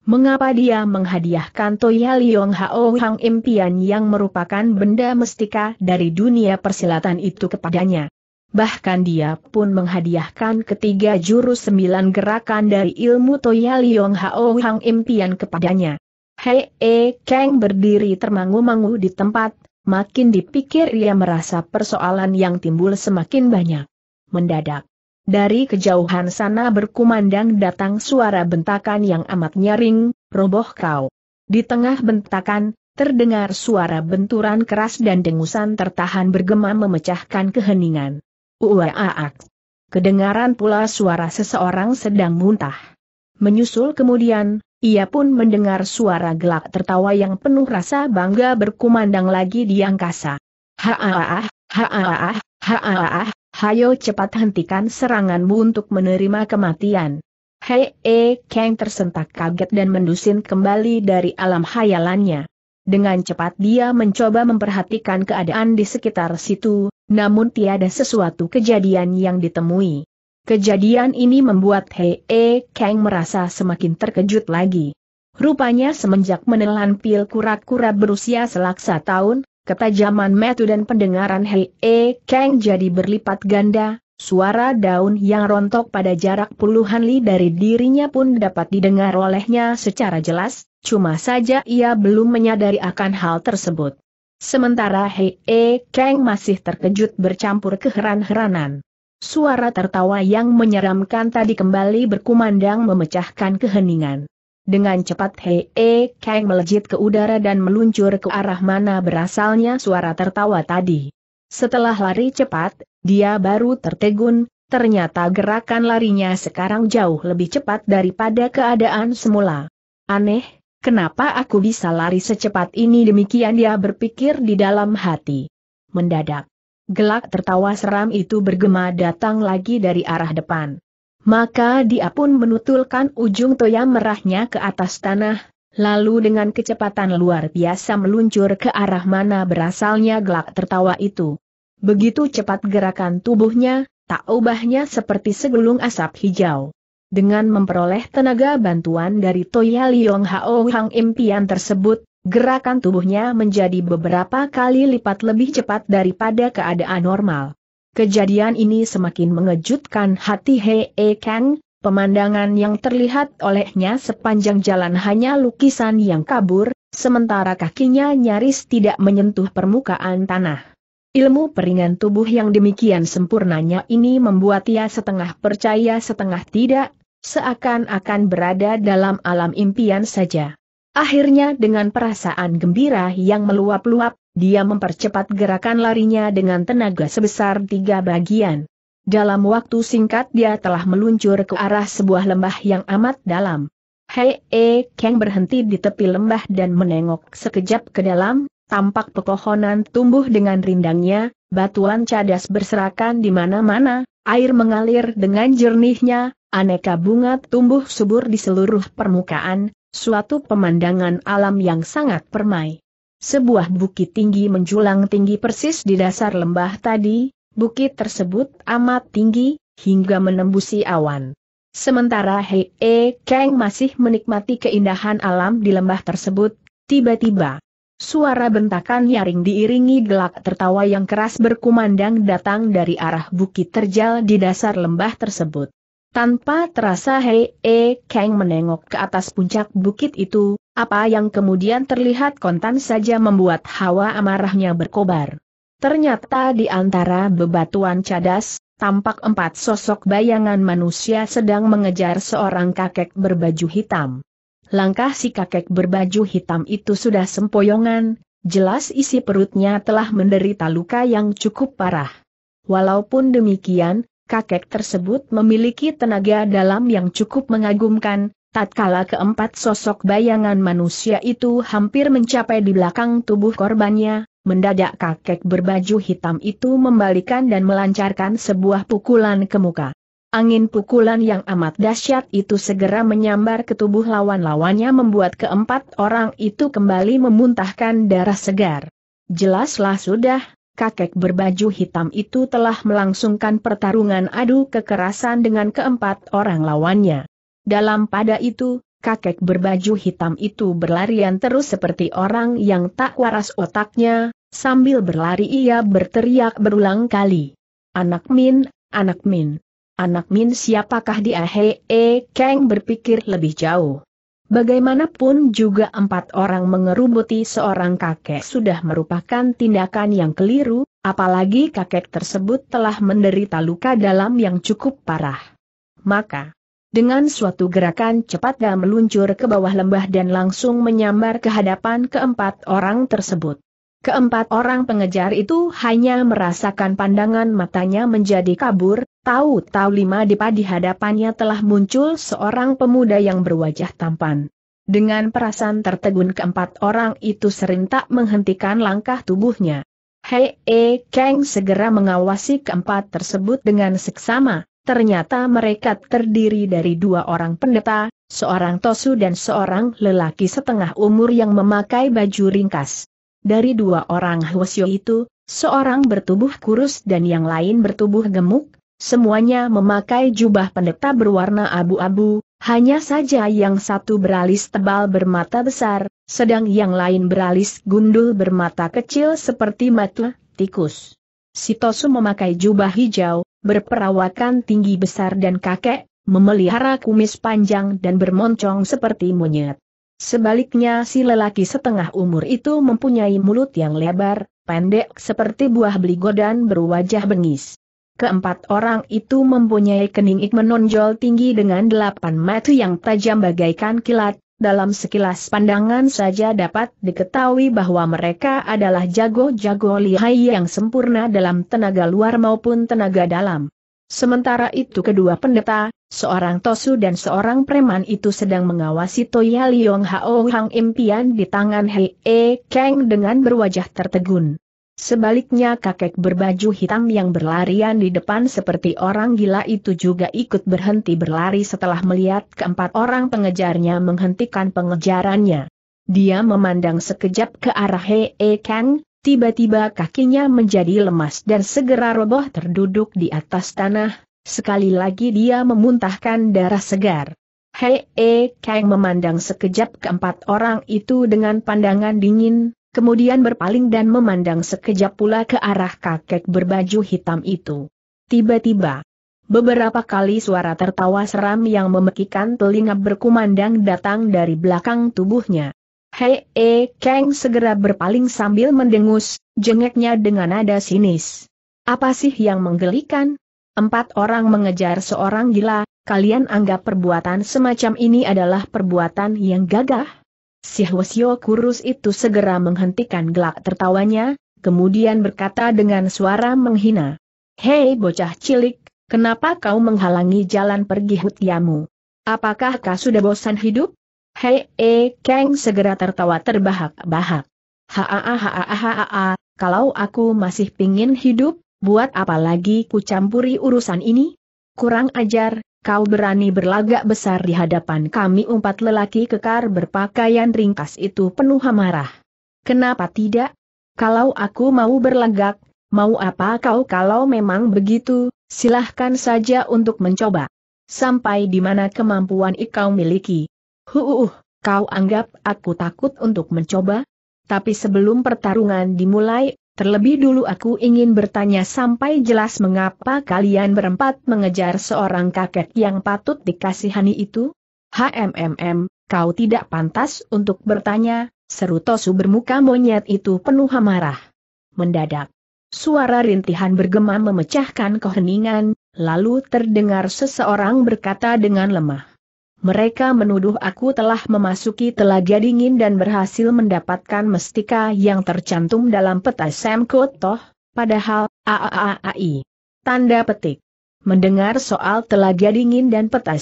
mengapa dia menghadiahkan Toya Liong Hao Hang impian yang merupakan benda mestika dari dunia persilatan itu kepadanya. Bahkan dia pun menghadiahkan ketiga jurus sembilan gerakan dari ilmu Toya Liong Hao Hang impian kepadanya. Hei E Kang berdiri termangu-mangu di tempat, makin dipikir ia merasa persoalan yang timbul semakin banyak. Mendadak, dari kejauhan sana berkumandang datang suara bentakan yang amat nyaring, roboh kau. Di tengah bentakan, terdengar suara benturan keras dan dengusan tertahan bergema memecahkan keheningan. Uwaaak! Kedengaran pula suara seseorang sedang muntah. Menyusul kemudian, ia pun mendengar suara gelak tertawa yang penuh rasa bangga berkumandang lagi di angkasa. Haaah, haaah, haaah, hayo cepat hentikan seranganmu untuk menerima kematian. Hei E Kang tersentak kaget dan mendusin kembali dari alam hayalannya. Dengan cepat dia mencoba memperhatikan keadaan di sekitar situ, namun tiada sesuatu kejadian yang ditemui. Kejadian ini membuat Hei E Kang merasa semakin terkejut lagi. Rupanya semenjak menelan pil kura-kura berusia selaksa tahun, Ketajaman metu dan pendengaran Hei E Kang jadi berlipat ganda, suara daun yang rontok pada jarak puluhan li dari dirinya pun dapat didengar olehnya secara jelas, cuma saja ia belum menyadari akan hal tersebut. Sementara Hei E Kang masih terkejut bercampur keheran-heranan. Suara tertawa yang menyeramkan tadi kembali berkumandang memecahkan keheningan. Dengan cepat Hei E Kang melejit ke udara dan meluncur ke arah mana berasalnya suara tertawa tadi. Setelah lari cepat, dia baru tertegun, ternyata gerakan larinya sekarang jauh lebih cepat daripada keadaan semula. Aneh, kenapa aku bisa lari secepat ini demikian dia berpikir di dalam hati. Mendadak, gelak tertawa seram itu bergema datang lagi dari arah depan. Maka dia pun menutulkan ujung toya merahnya ke atas tanah, lalu dengan kecepatan luar biasa meluncur ke arah mana berasalnya gelak tertawa itu. Begitu cepat gerakan tubuhnya, tak ubahnya seperti segulung asap hijau. Dengan memperoleh tenaga bantuan dari Toya Liong Hao Hang impian tersebut, gerakan tubuhnya menjadi beberapa kali lipat lebih cepat daripada keadaan normal. Kejadian ini semakin mengejutkan hati Hee -he e Kang, pemandangan yang terlihat olehnya sepanjang jalan hanya lukisan yang kabur, sementara kakinya nyaris tidak menyentuh permukaan tanah. Ilmu peringan tubuh yang demikian sempurnanya ini membuat ia setengah percaya setengah tidak, seakan-akan berada dalam alam impian saja. Akhirnya dengan perasaan gembira yang meluap-luap, dia mempercepat gerakan larinya dengan tenaga sebesar tiga bagian. Dalam waktu singkat dia telah meluncur ke arah sebuah lembah yang amat dalam. Hei E Kang berhenti di tepi lembah dan menengok sekejap ke dalam, tampak pepohonan tumbuh dengan rindangnya, batuan cadas berserakan di mana-mana, air mengalir dengan jernihnya, aneka bunga tumbuh subur di seluruh permukaan, suatu pemandangan alam yang sangat permai. Sebuah bukit tinggi menjulang tinggi persis di dasar lembah tadi, bukit tersebut amat tinggi, hingga menembusi awan. Sementara Hei e Kang masih menikmati keindahan alam di lembah tersebut, tiba-tiba. Suara bentakan nyaring diiringi gelak tertawa yang keras berkumandang datang dari arah bukit terjal di dasar lembah tersebut. Tanpa terasa Hei e Kang menengok ke atas puncak bukit itu, apa yang kemudian terlihat kontan saja membuat hawa amarahnya berkobar. Ternyata di antara bebatuan cadas, tampak empat sosok bayangan manusia sedang mengejar seorang kakek berbaju hitam. Langkah si kakek berbaju hitam itu sudah sempoyongan, jelas isi perutnya telah menderita luka yang cukup parah. Walaupun demikian, kakek tersebut memiliki tenaga dalam yang cukup mengagumkan, Tatkala keempat sosok bayangan manusia itu hampir mencapai di belakang tubuh korbannya, mendadak kakek berbaju hitam itu membalikan dan melancarkan sebuah pukulan ke muka. Angin pukulan yang amat dahsyat itu segera menyambar ke tubuh lawan-lawannya membuat keempat orang itu kembali memuntahkan darah segar. Jelaslah sudah, kakek berbaju hitam itu telah melangsungkan pertarungan adu kekerasan dengan keempat orang lawannya. Dalam pada itu, kakek berbaju hitam itu berlarian terus seperti orang yang tak waras otaknya, sambil berlari ia berteriak berulang kali. Anak Min, anak Min. Anak Min siapakah dia hee Kang berpikir lebih jauh. Bagaimanapun juga empat orang mengerubuti seorang kakek sudah merupakan tindakan yang keliru, apalagi kakek tersebut telah menderita luka dalam yang cukup parah. Maka, dengan suatu gerakan cepat dan meluncur ke bawah lembah dan langsung menyambar ke hadapan keempat orang tersebut. Keempat orang pengejar itu hanya merasakan pandangan matanya menjadi kabur, tahu-tahu lima depa di hadapannya telah muncul seorang pemuda yang berwajah tampan. Dengan perasaan tertegun keempat orang itu serentak menghentikan langkah tubuhnya. Hei eh, Kang segera mengawasi keempat tersebut dengan seksama, Ternyata mereka terdiri dari dua orang pendeta, seorang tosu dan seorang lelaki setengah umur yang memakai baju ringkas. Dari dua orang Hwasyo itu, seorang bertubuh kurus dan yang lain bertubuh gemuk, semuanya memakai jubah pendeta berwarna abu-abu, hanya saja yang satu beralis tebal bermata besar, sedang yang lain beralis gundul bermata kecil seperti mata tikus. Si Tosu memakai jubah hijau, berperawakan tinggi besar dan kakek, memelihara kumis panjang dan bermoncong seperti monyet. Sebaliknya si lelaki setengah umur itu mempunyai mulut yang lebar, pendek seperti buah beligo dan berwajah bengis. Keempat orang itu mempunyai kening menonjol tinggi dengan delapan mata yang tajam bagaikan kilat, dalam sekilas pandangan saja dapat diketahui bahwa mereka adalah jago-jago lihai yang sempurna dalam tenaga luar maupun tenaga dalam. Sementara itu kedua pendeta, seorang Tosu dan seorang preman itu sedang mengawasi Toya Liong Hao Hang impian di tangan Hei E Kang dengan berwajah tertegun. Sebaliknya kakek berbaju hitam yang berlarian di depan seperti orang gila itu juga ikut berhenti berlari setelah melihat keempat orang pengejarnya menghentikan pengejarannya. Dia memandang sekejap ke arah Hee Kang, tiba-tiba kakinya menjadi lemas dan segera roboh terduduk di atas tanah, sekali lagi dia memuntahkan darah segar. Hee Kang memandang sekejap keempat orang itu dengan pandangan dingin, kemudian berpaling dan memandang sekejap pula ke arah kakek berbaju hitam itu. Tiba-tiba, beberapa kali suara tertawa seram yang memekikan telinga berkumandang datang dari belakang tubuhnya. Hei, e, Kang segera berpaling sambil mendengus, jengeknya dengan nada sinis. Apa sih yang menggelikan? Empat orang mengejar seorang gila, kalian anggap perbuatan semacam ini adalah perbuatan yang gagah? Si Hwasyo kurus itu segera menghentikan gelak tertawanya, kemudian berkata dengan suara menghina. Hei bocah cilik, kenapa kau menghalangi jalan pergi hutiamu? Apakah kau sudah bosan hidup? Hei, eh, Kang segera tertawa terbahak-bahak. Haa haa, kalau aku masih pingin hidup, buat apa lagi ku campuri urusan ini? Kurang ajar, kau berani berlagak besar di hadapan kami empat lelaki kekar berpakaian ringkas itu penuh amarah. Kenapa tidak? Kalau aku mau berlagak, mau apa kau kalau memang begitu, silahkan saja untuk mencoba. Sampai di mana kemampuan ikau miliki. Huuuh, kau anggap aku takut untuk mencoba? Tapi sebelum pertarungan dimulai, Terlebih dulu aku ingin bertanya sampai jelas mengapa kalian berempat mengejar seorang kakek yang patut dikasihani itu? HMMM, kau tidak pantas untuk bertanya, seru Tosu bermuka monyet itu penuh amarah. Mendadak. Suara rintihan bergema memecahkan keheningan, lalu terdengar seseorang berkata dengan lemah mereka menuduh aku telah memasuki telaga dingin dan berhasil mendapatkan mestika yang tercantum dalam peta toh? padahal, aaai. Tanda petik. Mendengar soal telaga dingin dan peta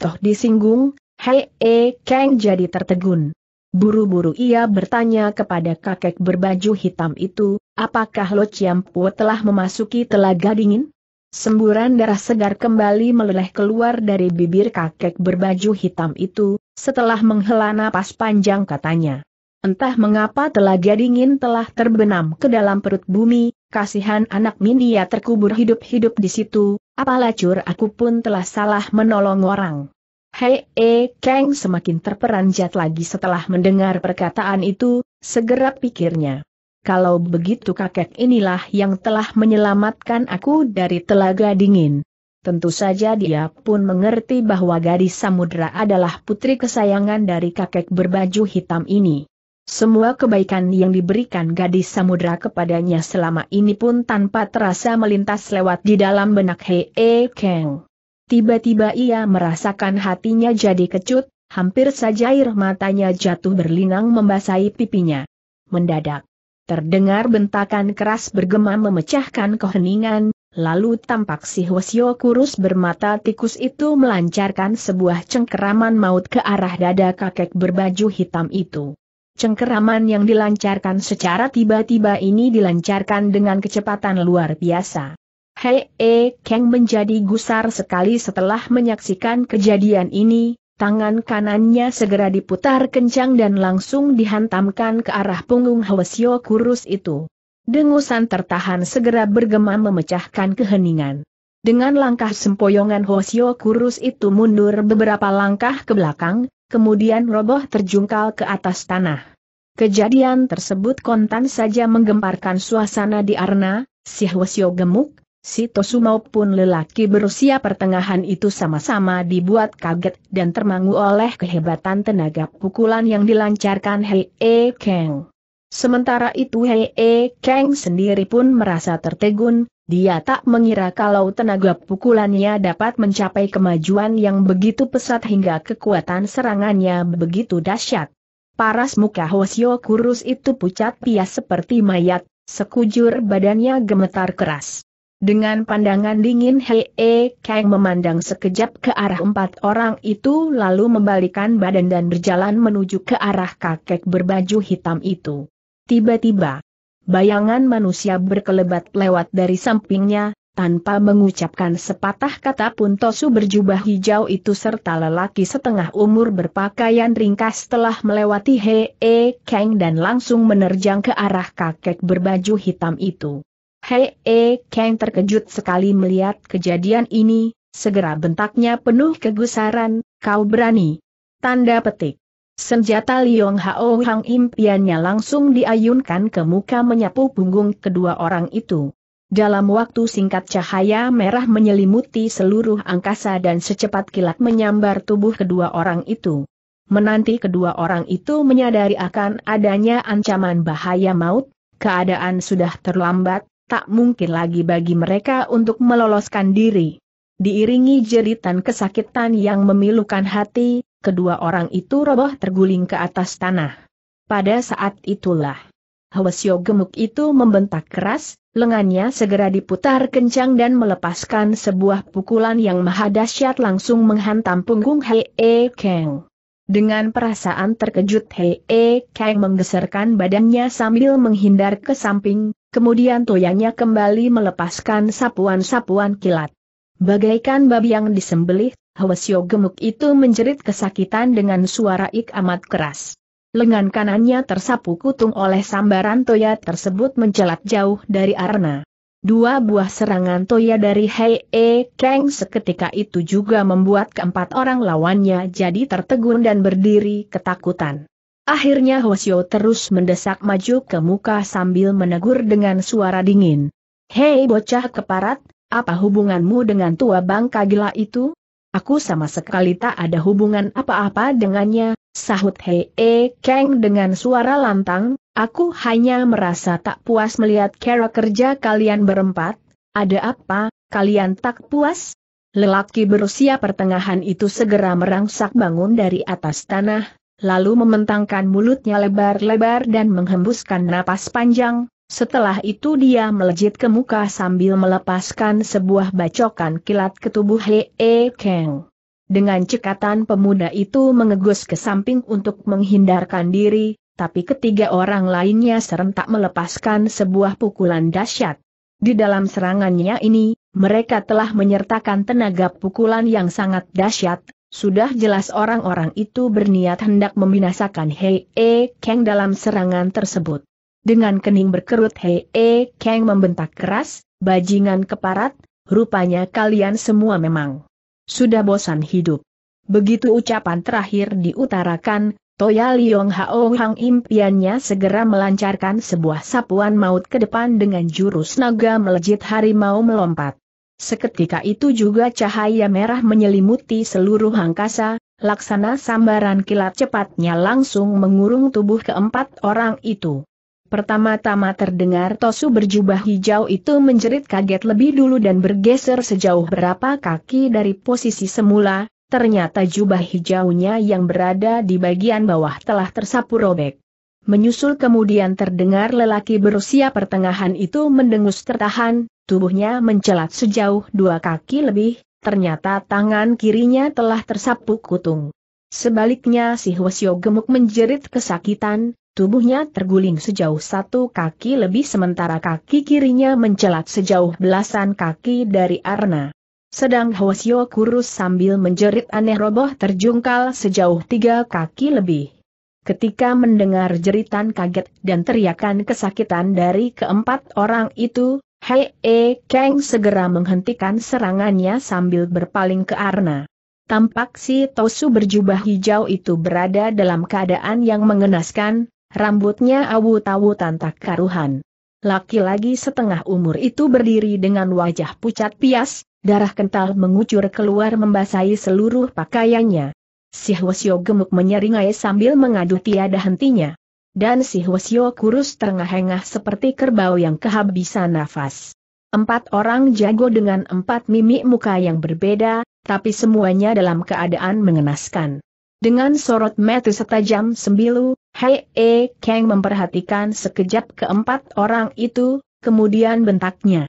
toh, disinggung, Hei E Kang jadi tertegun. Buru-buru ia bertanya kepada kakek berbaju hitam itu, apakah Lo Chiampu telah memasuki telaga dingin? Semburan darah segar kembali meleleh keluar dari bibir kakek berbaju hitam itu, setelah menghela napas panjang katanya. Entah mengapa telaga dingin telah terbenam ke dalam perut bumi, kasihan anak Mindia terkubur hidup-hidup di situ, cur aku pun telah salah menolong orang. Hei, e, Kang semakin terperanjat lagi setelah mendengar perkataan itu, segera pikirnya kalau begitu kakek inilah yang telah menyelamatkan aku dari telaga dingin. Tentu saja dia pun mengerti bahwa gadis samudra adalah putri kesayangan dari kakek berbaju hitam ini. Semua kebaikan yang diberikan gadis samudra kepadanya selama ini pun tanpa terasa melintas lewat di dalam benak Hee Kang. Tiba-tiba ia merasakan hatinya jadi kecut, hampir saja air matanya jatuh berlinang membasahi pipinya. Mendadak, Terdengar bentakan keras bergema memecahkan keheningan, lalu tampak si Hwasyo kurus bermata tikus itu melancarkan sebuah cengkeraman maut ke arah dada kakek berbaju hitam itu. Cengkeraman yang dilancarkan secara tiba-tiba ini dilancarkan dengan kecepatan luar biasa. Hei E Kang menjadi gusar sekali setelah menyaksikan kejadian ini, Tangan kanannya segera diputar kencang dan langsung dihantamkan ke arah punggung Hwasyo kurus itu. Dengusan tertahan segera bergema memecahkan keheningan. Dengan langkah sempoyongan Hwasyo kurus itu mundur beberapa langkah ke belakang, kemudian roboh terjungkal ke atas tanah. Kejadian tersebut kontan saja menggemparkan suasana di Arna, si Hwasyo gemuk, Si Tosu maupun lelaki berusia pertengahan itu sama-sama dibuat kaget dan termangu oleh kehebatan tenaga pukulan yang dilancarkan Hei E Kang. Sementara itu Hei E Kang sendiri pun merasa tertegun, dia tak mengira kalau tenaga pukulannya dapat mencapai kemajuan yang begitu pesat hingga kekuatan serangannya begitu dahsyat. Paras muka Hosio kurus itu pucat pias seperti mayat, sekujur badannya gemetar keras. Dengan pandangan dingin Hei e, Kang memandang sekejap ke arah empat orang itu lalu membalikan badan dan berjalan menuju ke arah kakek berbaju hitam itu. Tiba-tiba, bayangan manusia berkelebat lewat dari sampingnya, tanpa mengucapkan sepatah kata pun Tosu berjubah hijau itu serta lelaki setengah umur berpakaian ringkas telah melewati Hei Hee Kang dan langsung menerjang ke arah kakek berbaju hitam itu. Hei E Kang terkejut sekali melihat kejadian ini, segera bentaknya penuh kegusaran, kau berani. Tanda petik. Senjata Liong Hao Hang impiannya langsung diayunkan ke muka menyapu punggung kedua orang itu. Dalam waktu singkat cahaya merah menyelimuti seluruh angkasa dan secepat kilat menyambar tubuh kedua orang itu. Menanti kedua orang itu menyadari akan adanya ancaman bahaya maut, keadaan sudah terlambat, tak mungkin lagi bagi mereka untuk meloloskan diri. Diiringi jeritan kesakitan yang memilukan hati, kedua orang itu roboh terguling ke atas tanah. Pada saat itulah, Hwasyo gemuk itu membentak keras, lengannya segera diputar kencang dan melepaskan sebuah pukulan yang maha dahsyat langsung menghantam punggung Hei e Kang. Dengan perasaan terkejut Hei e Kang menggeserkan badannya sambil menghindar ke samping, kemudian toyanya kembali melepaskan sapuan-sapuan kilat. Bagaikan babi yang disembelih, Hwasyo gemuk itu menjerit kesakitan dengan suara ik amat keras. Lengan kanannya tersapu kutung oleh sambaran toya tersebut mencelat jauh dari Arna. Dua buah serangan toya dari Hei E Kang seketika itu juga membuat keempat orang lawannya jadi tertegun dan berdiri ketakutan. Akhirnya Hoshio terus mendesak maju ke muka sambil menegur dengan suara dingin. Hei bocah keparat, apa hubunganmu dengan tua bangka gila itu? Aku sama sekali tak ada hubungan apa-apa dengannya, sahut Hei E Kang dengan suara lantang, Aku hanya merasa tak puas melihat cara kerja kalian berempat. Ada apa, kalian tak puas? Lelaki berusia pertengahan itu segera merangsak bangun dari atas tanah, lalu mementangkan mulutnya lebar-lebar dan menghembuskan napas panjang. Setelah itu dia melejit ke muka sambil melepaskan sebuah bacokan kilat ke tubuh Hee Kang. Dengan cekatan pemuda itu mengegus ke samping untuk menghindarkan diri, tapi ketiga orang lainnya serentak melepaskan sebuah pukulan dahsyat. Di dalam serangannya ini, mereka telah menyertakan tenaga pukulan yang sangat dahsyat, sudah jelas orang-orang itu berniat hendak membinasakan Hei E Kang dalam serangan tersebut. Dengan kening berkerut Hei E Kang membentak keras, bajingan keparat, rupanya kalian semua memang sudah bosan hidup. Begitu ucapan terakhir diutarakan, Toya Liong Hao Hang impiannya segera melancarkan sebuah sapuan maut ke depan dengan jurus naga melejit harimau melompat. Seketika itu juga cahaya merah menyelimuti seluruh angkasa, laksana sambaran kilat cepatnya langsung mengurung tubuh keempat orang itu. Pertama-tama terdengar Tosu berjubah hijau itu menjerit kaget lebih dulu dan bergeser sejauh berapa kaki dari posisi semula, ternyata jubah hijaunya yang berada di bagian bawah telah tersapu robek. Menyusul kemudian terdengar lelaki berusia pertengahan itu mendengus tertahan, tubuhnya mencelat sejauh dua kaki lebih, ternyata tangan kirinya telah tersapu kutung. Sebaliknya si Hwasyo gemuk menjerit kesakitan, tubuhnya terguling sejauh satu kaki lebih sementara kaki kirinya mencelat sejauh belasan kaki dari Arna. Sedang Hwasyo kurus sambil menjerit aneh roboh terjungkal sejauh tiga kaki lebih. Ketika mendengar jeritan kaget dan teriakan kesakitan dari keempat orang itu, Hei E Kang segera menghentikan serangannya sambil berpaling ke Arna. Tampak si Tosu berjubah hijau itu berada dalam keadaan yang mengenaskan, rambutnya awut-awutan tanpa karuhan. Laki-laki setengah umur itu berdiri dengan wajah pucat pias, Darah kental mengucur keluar membasahi seluruh pakaiannya. Si Hwasyo gemuk menyeringai sambil mengaduh tiada hentinya. Dan si Hwasyo kurus terengah-engah seperti kerbau yang kehabisan nafas. Empat orang jago dengan empat mimik muka yang berbeda, tapi semuanya dalam keadaan mengenaskan. Dengan sorot mata setajam sembilu, Hei E Kang memperhatikan sekejap keempat orang itu, kemudian bentaknya.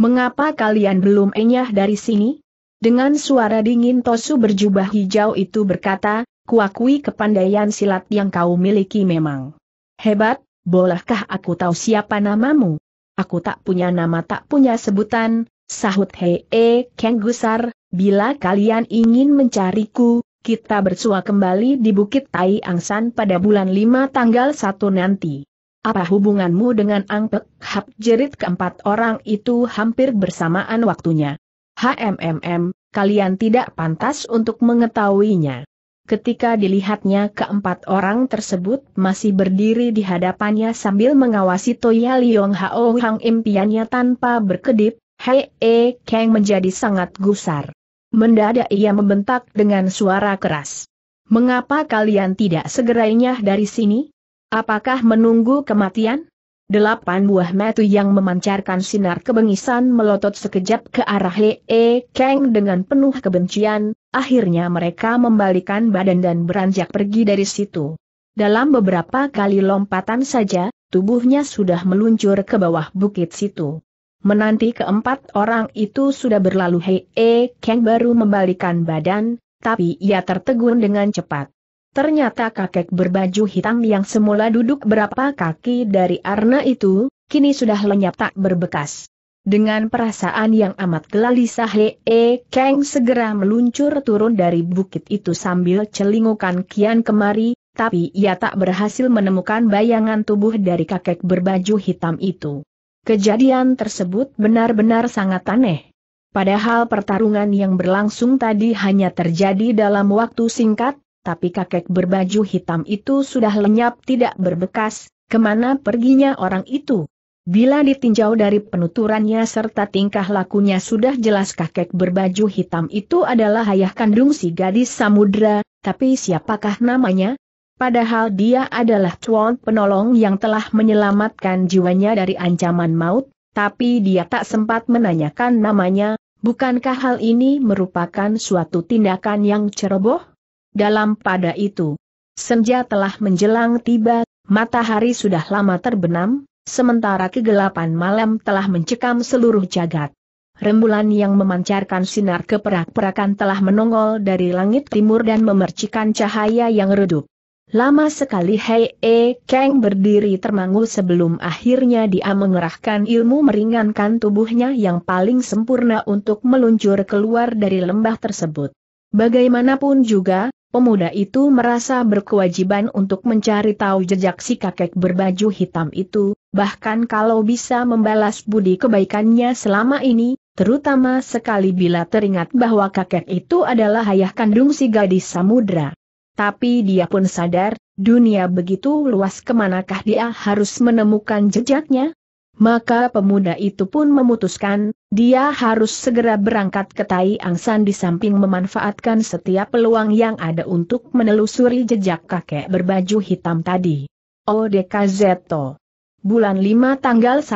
Mengapa kalian belum enyah dari sini? Dengan suara dingin Tosu berjubah hijau itu berkata, kuakui kepandaian silat yang kau miliki memang. Hebat, bolehkah aku tahu siapa namamu? Aku tak punya nama tak punya sebutan, sahut Hee, -he, e keng Gusar, bila kalian ingin mencariku, kita bersua kembali di Bukit Tai Angsan pada bulan 5 tanggal 1 nanti. Apa hubunganmu dengan Angpek Hap jerit keempat orang itu hampir bersamaan waktunya. HMMM, kalian tidak pantas untuk mengetahuinya. Ketika dilihatnya keempat orang tersebut masih berdiri di hadapannya sambil mengawasi Toya Liong Hao Hang impiannya tanpa berkedip, Hei E Kang menjadi sangat gusar. Mendadak ia membentak dengan suara keras. Mengapa kalian tidak segera nyah dari sini? Apakah menunggu kematian? Delapan buah metu yang memancarkan sinar kebengisan melotot sekejap ke arah Hee Kang dengan penuh kebencian, akhirnya mereka membalikan badan dan beranjak pergi dari situ. Dalam beberapa kali lompatan saja, tubuhnya sudah meluncur ke bawah bukit situ. Menanti keempat orang itu sudah berlalu Hee Kang baru membalikan badan, tapi ia tertegun dengan cepat. Ternyata kakek berbaju hitam yang semula duduk berapa kaki dari Arna itu, kini sudah lenyap tak berbekas. Dengan perasaan yang amat gelisah Hee Kang segera meluncur turun dari bukit itu sambil celingukan kian kemari, tapi ia tak berhasil menemukan bayangan tubuh dari kakek berbaju hitam itu. Kejadian tersebut benar-benar sangat aneh. Padahal pertarungan yang berlangsung tadi hanya terjadi dalam waktu singkat, tapi kakek berbaju hitam itu sudah lenyap tidak berbekas, kemana perginya orang itu? Bila ditinjau dari penuturannya serta tingkah lakunya sudah jelas kakek berbaju hitam itu adalah ayah kandung si gadis samudra, tapi siapakah namanya? Padahal dia adalah tuan penolong yang telah menyelamatkan jiwanya dari ancaman maut, tapi dia tak sempat menanyakan namanya, bukankah hal ini merupakan suatu tindakan yang ceroboh? Dalam pada itu, senja telah menjelang tiba, matahari sudah lama terbenam, sementara kegelapan malam telah mencekam seluruh jagat. Rembulan yang memancarkan sinar keperak-perakan telah menongol dari langit timur dan memercikan cahaya yang redup. Lama sekali Hei E Kang berdiri termangu sebelum akhirnya dia mengerahkan ilmu meringankan tubuhnya yang paling sempurna untuk meluncur keluar dari lembah tersebut. Bagaimanapun juga, Pemuda itu merasa berkewajiban untuk mencari tahu jejak si kakek berbaju hitam itu, bahkan kalau bisa membalas budi kebaikannya selama ini, terutama sekali bila teringat bahwa kakek itu adalah ayah kandung si gadis samudra. Tapi dia pun sadar, dunia begitu luas kemanakah dia harus menemukan jejaknya? Maka pemuda itu pun memutuskan, dia harus segera berangkat ke Tai Angsan di samping memanfaatkan setiap peluang yang ada untuk menelusuri jejak kakek berbaju hitam tadi. Odekazeto, Bulan 5 tanggal 1.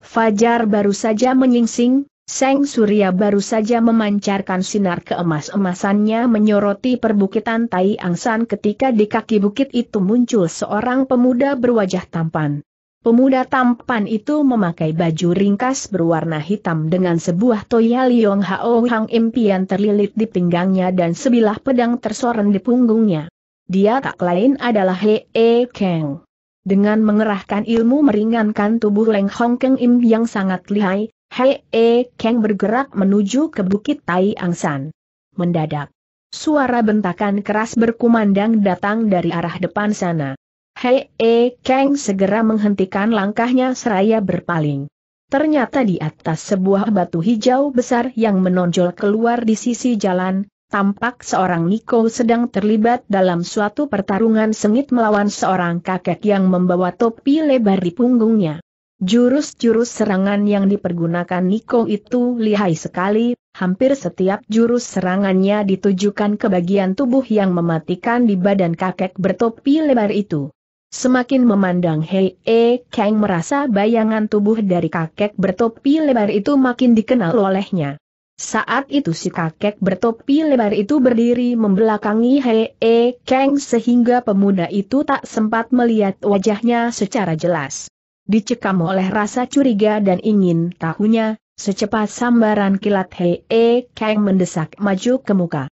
Fajar baru saja menyingsing, Seng Surya baru saja memancarkan sinar keemas-emasannya menyoroti perbukitan Tai Angsan ketika di kaki bukit itu muncul seorang pemuda berwajah tampan. Pemuda tampan itu memakai baju ringkas berwarna hitam dengan sebuah toya Liong Hao Hang impian terlilit di pinggangnya dan sebilah pedang tersoren di punggungnya. Dia tak lain adalah He E Kang. Dengan mengerahkan ilmu meringankan tubuh Leng Hong Keng Im yang sangat lihai, He E Kang bergerak menuju ke Bukit Tai Angsan. Mendadak, suara bentakan keras berkumandang datang dari arah depan sana. Hei E Kang segera menghentikan langkahnya seraya berpaling. Ternyata di atas sebuah batu hijau besar yang menonjol keluar di sisi jalan, tampak seorang Niko sedang terlibat dalam suatu pertarungan sengit melawan seorang kakek yang membawa topi lebar di punggungnya. Jurus-jurus serangan yang dipergunakan Niko itu lihai sekali, hampir setiap jurus serangannya ditujukan ke bagian tubuh yang mematikan di badan kakek bertopi lebar itu. Semakin memandang Hei E Kang merasa bayangan tubuh dari kakek bertopi lebar itu makin dikenal olehnya. Saat itu si kakek bertopi lebar itu berdiri membelakangi Hei E Kang sehingga pemuda itu tak sempat melihat wajahnya secara jelas. Dicekam oleh rasa curiga dan ingin tahunya, secepat sambaran kilat Hei E Kang mendesak maju ke muka.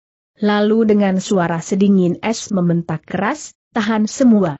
Lalu dengan suara sedingin es membentak keras, tahan semua.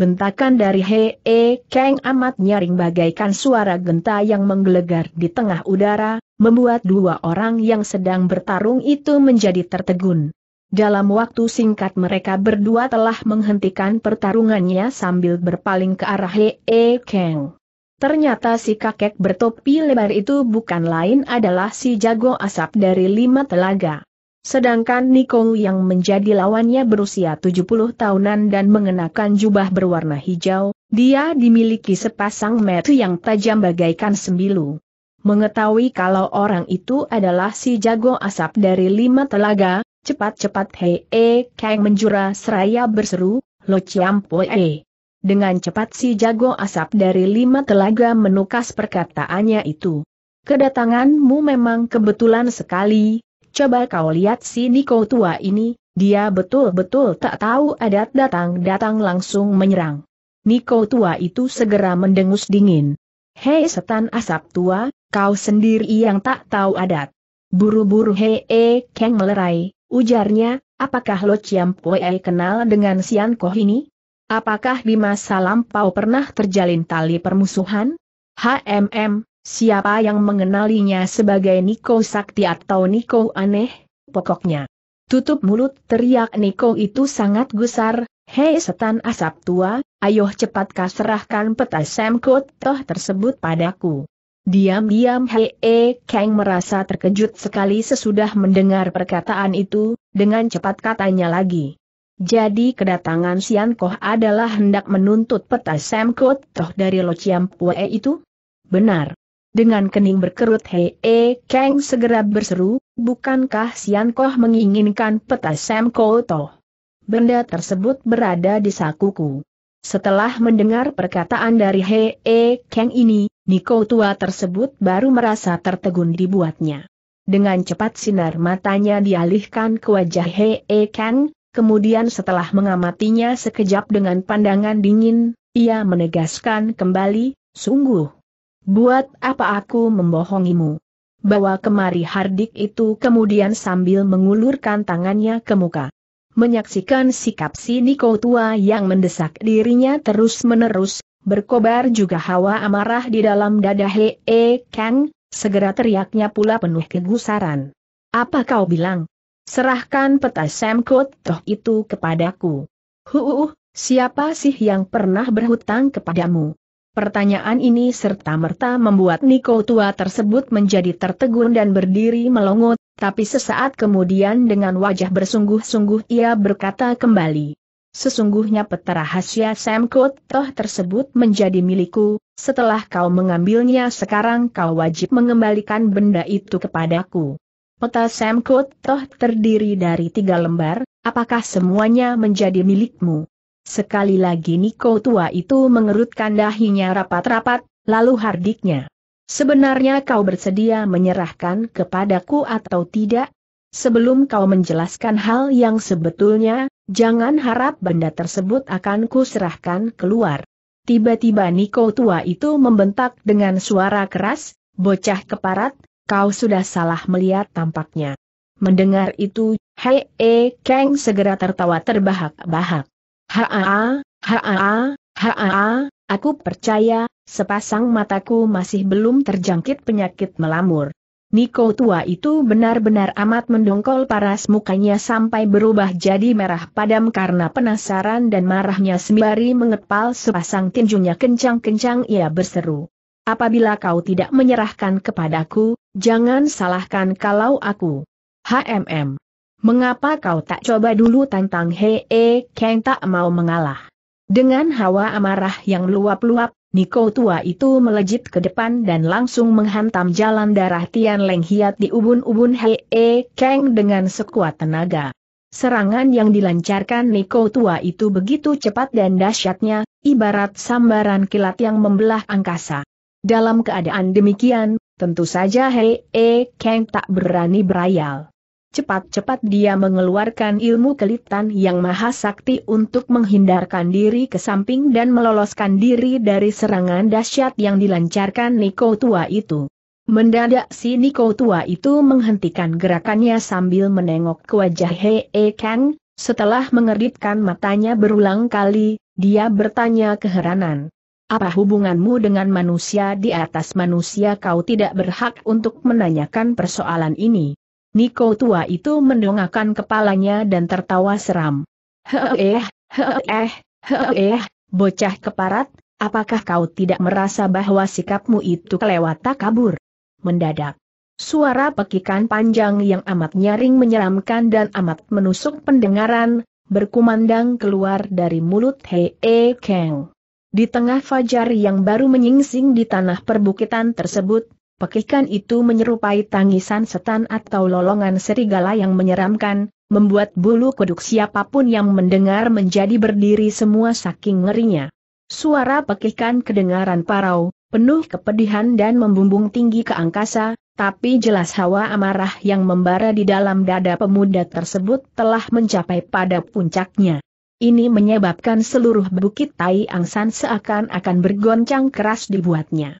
Bentakan dari Hee Kang amat nyaring bagaikan suara genta yang menggelegar di tengah udara, membuat dua orang yang sedang bertarung itu menjadi tertegun. Dalam waktu singkat mereka berdua telah menghentikan pertarungannya sambil berpaling ke arah Hee Kang. Ternyata si kakek bertopi lebar itu bukan lain adalah si jago asap dari lima telaga. Sedangkan Nikong yang menjadi lawannya berusia 70 tahunan dan mengenakan jubah berwarna hijau, dia dimiliki sepasang mata yang tajam bagaikan sembilu. Mengetahui kalau orang itu adalah si jago asap dari lima telaga, cepat-cepat Hei E Kang menjura seraya berseru, Lo E. Dengan cepat si jago asap dari lima telaga menukas perkataannya itu. Kedatanganmu memang kebetulan sekali, coba kau lihat si Niko tua ini, dia betul-betul tak tahu adat datang-datang langsung menyerang. Niko tua itu segera mendengus dingin. Hei setan asap tua, kau sendiri yang tak tahu adat. Buru-buru hei -e, keng melerai, ujarnya, apakah Lo Chiam Pue kenal dengan Sian Koh ini? Apakah di masa lampau pernah terjalin tali permusuhan? HMM, Siapa yang mengenalinya sebagai Niko Sakti atau Niko Aneh? Pokoknya. Tutup mulut teriak Niko itu sangat gusar, Hei setan asap tua, ayo cepat kau serahkan peta semkut toh tersebut padaku. Diam-diam Hei e, Kang merasa terkejut sekali sesudah mendengar perkataan itu, dengan cepat katanya lagi. Jadi kedatangan Sian Koh adalah hendak menuntut peta semkut toh dari Lo Chiam Pue itu? Benar. Dengan kening berkerut Hei E Kang segera berseru, bukankah Sian Koh menginginkan peta Sam Koto? Benda tersebut berada di sakuku. Setelah mendengar perkataan dari Hei E Kang ini, Niko tua tersebut baru merasa tertegun dibuatnya. Dengan cepat sinar matanya dialihkan ke wajah Hei E Kang, kemudian setelah mengamatinya sekejap dengan pandangan dingin, ia menegaskan kembali, sungguh Buat apa aku membohongimu? Bawa kemari hardik itu kemudian sambil mengulurkan tangannya ke muka. Menyaksikan sikap si Niko tua yang mendesak dirinya terus-menerus, berkobar juga hawa amarah di dalam dada Hee E Kang, segera teriaknya pula penuh kegusaran. Apa kau bilang? Serahkan peta Semkot toh itu kepadaku. Huuuh, siapa sih yang pernah berhutang kepadamu? Pertanyaan ini serta-merta membuat Niko tua tersebut menjadi tertegun dan berdiri melongot, tapi sesaat kemudian dengan wajah bersungguh-sungguh ia berkata kembali. Sesungguhnya peta rahasia Sam toh tersebut menjadi milikku, setelah kau mengambilnya sekarang kau wajib mengembalikan benda itu kepadaku. Peta Sam toh terdiri dari tiga lembar, apakah semuanya menjadi milikmu? Sekali lagi Niko tua itu mengerutkan dahinya rapat-rapat, lalu hardiknya. Sebenarnya kau bersedia menyerahkan kepadaku atau tidak? Sebelum kau menjelaskan hal yang sebetulnya, jangan harap benda tersebut akan kuserahkan keluar. Tiba-tiba Niko tua itu membentak dengan suara keras, bocah keparat, kau sudah salah melihat tampaknya. Mendengar itu, Hei E eh, Kang segera tertawa terbahak-bahak. Haa, haa, haa, aku percaya, sepasang mataku masih belum terjangkit penyakit melamur. Niko tua itu benar-benar amat mendongkol paras mukanya sampai berubah jadi merah padam karena penasaran dan marahnya sembari mengepal sepasang tinjunya kencang-kencang ia berseru. Apabila kau tidak menyerahkan kepadaku, jangan salahkan kalau aku. HMM. Mengapa kau tak coba dulu tantang Hee Kang tak mau mengalah? Dengan hawa amarah yang luap-luap, Niko tua itu melejit ke depan dan langsung menghantam jalan darah Tian Leng Hiat di ubun-ubun Hee Kang dengan sekuat tenaga. Serangan yang dilancarkan Niko tua itu begitu cepat dan dahsyatnya, ibarat sambaran kilat yang membelah angkasa. Dalam keadaan demikian, tentu saja Hee Kang tak berani berayal. Cepat-cepat dia mengeluarkan ilmu kelitan yang maha sakti untuk menghindarkan diri ke samping dan meloloskan diri dari serangan dahsyat yang dilancarkan Niko tua itu. Mendadak si Niko tua itu menghentikan gerakannya sambil menengok ke wajah Hei e Kang, setelah mengeritkan matanya berulang kali, dia bertanya keheranan. Apa hubunganmu dengan manusia di atas manusia kau tidak berhak untuk menanyakan persoalan ini? Niko tua itu mendongakkan kepalanya dan tertawa seram. Heeh, eh, heeh, eh, heeh, eh, bocah keparat, apakah kau tidak merasa bahwa sikapmu itu kelewat tak kabur? Mendadak. Suara pekikan panjang yang amat nyaring menyeramkan dan amat menusuk pendengaran, berkumandang keluar dari mulut Hei e, Kang. Di tengah fajar yang baru menyingsing di tanah perbukitan tersebut, Pekikan itu menyerupai tangisan setan atau lolongan serigala yang menyeramkan, membuat bulu kuduk siapapun yang mendengar menjadi berdiri semua saking ngerinya. Suara pekikan kedengaran parau, penuh kepedihan dan membumbung tinggi ke angkasa, tapi jelas hawa amarah yang membara di dalam dada pemuda tersebut telah mencapai pada puncaknya. Ini menyebabkan seluruh bukit Tai Angsan seakan-akan bergoncang keras dibuatnya.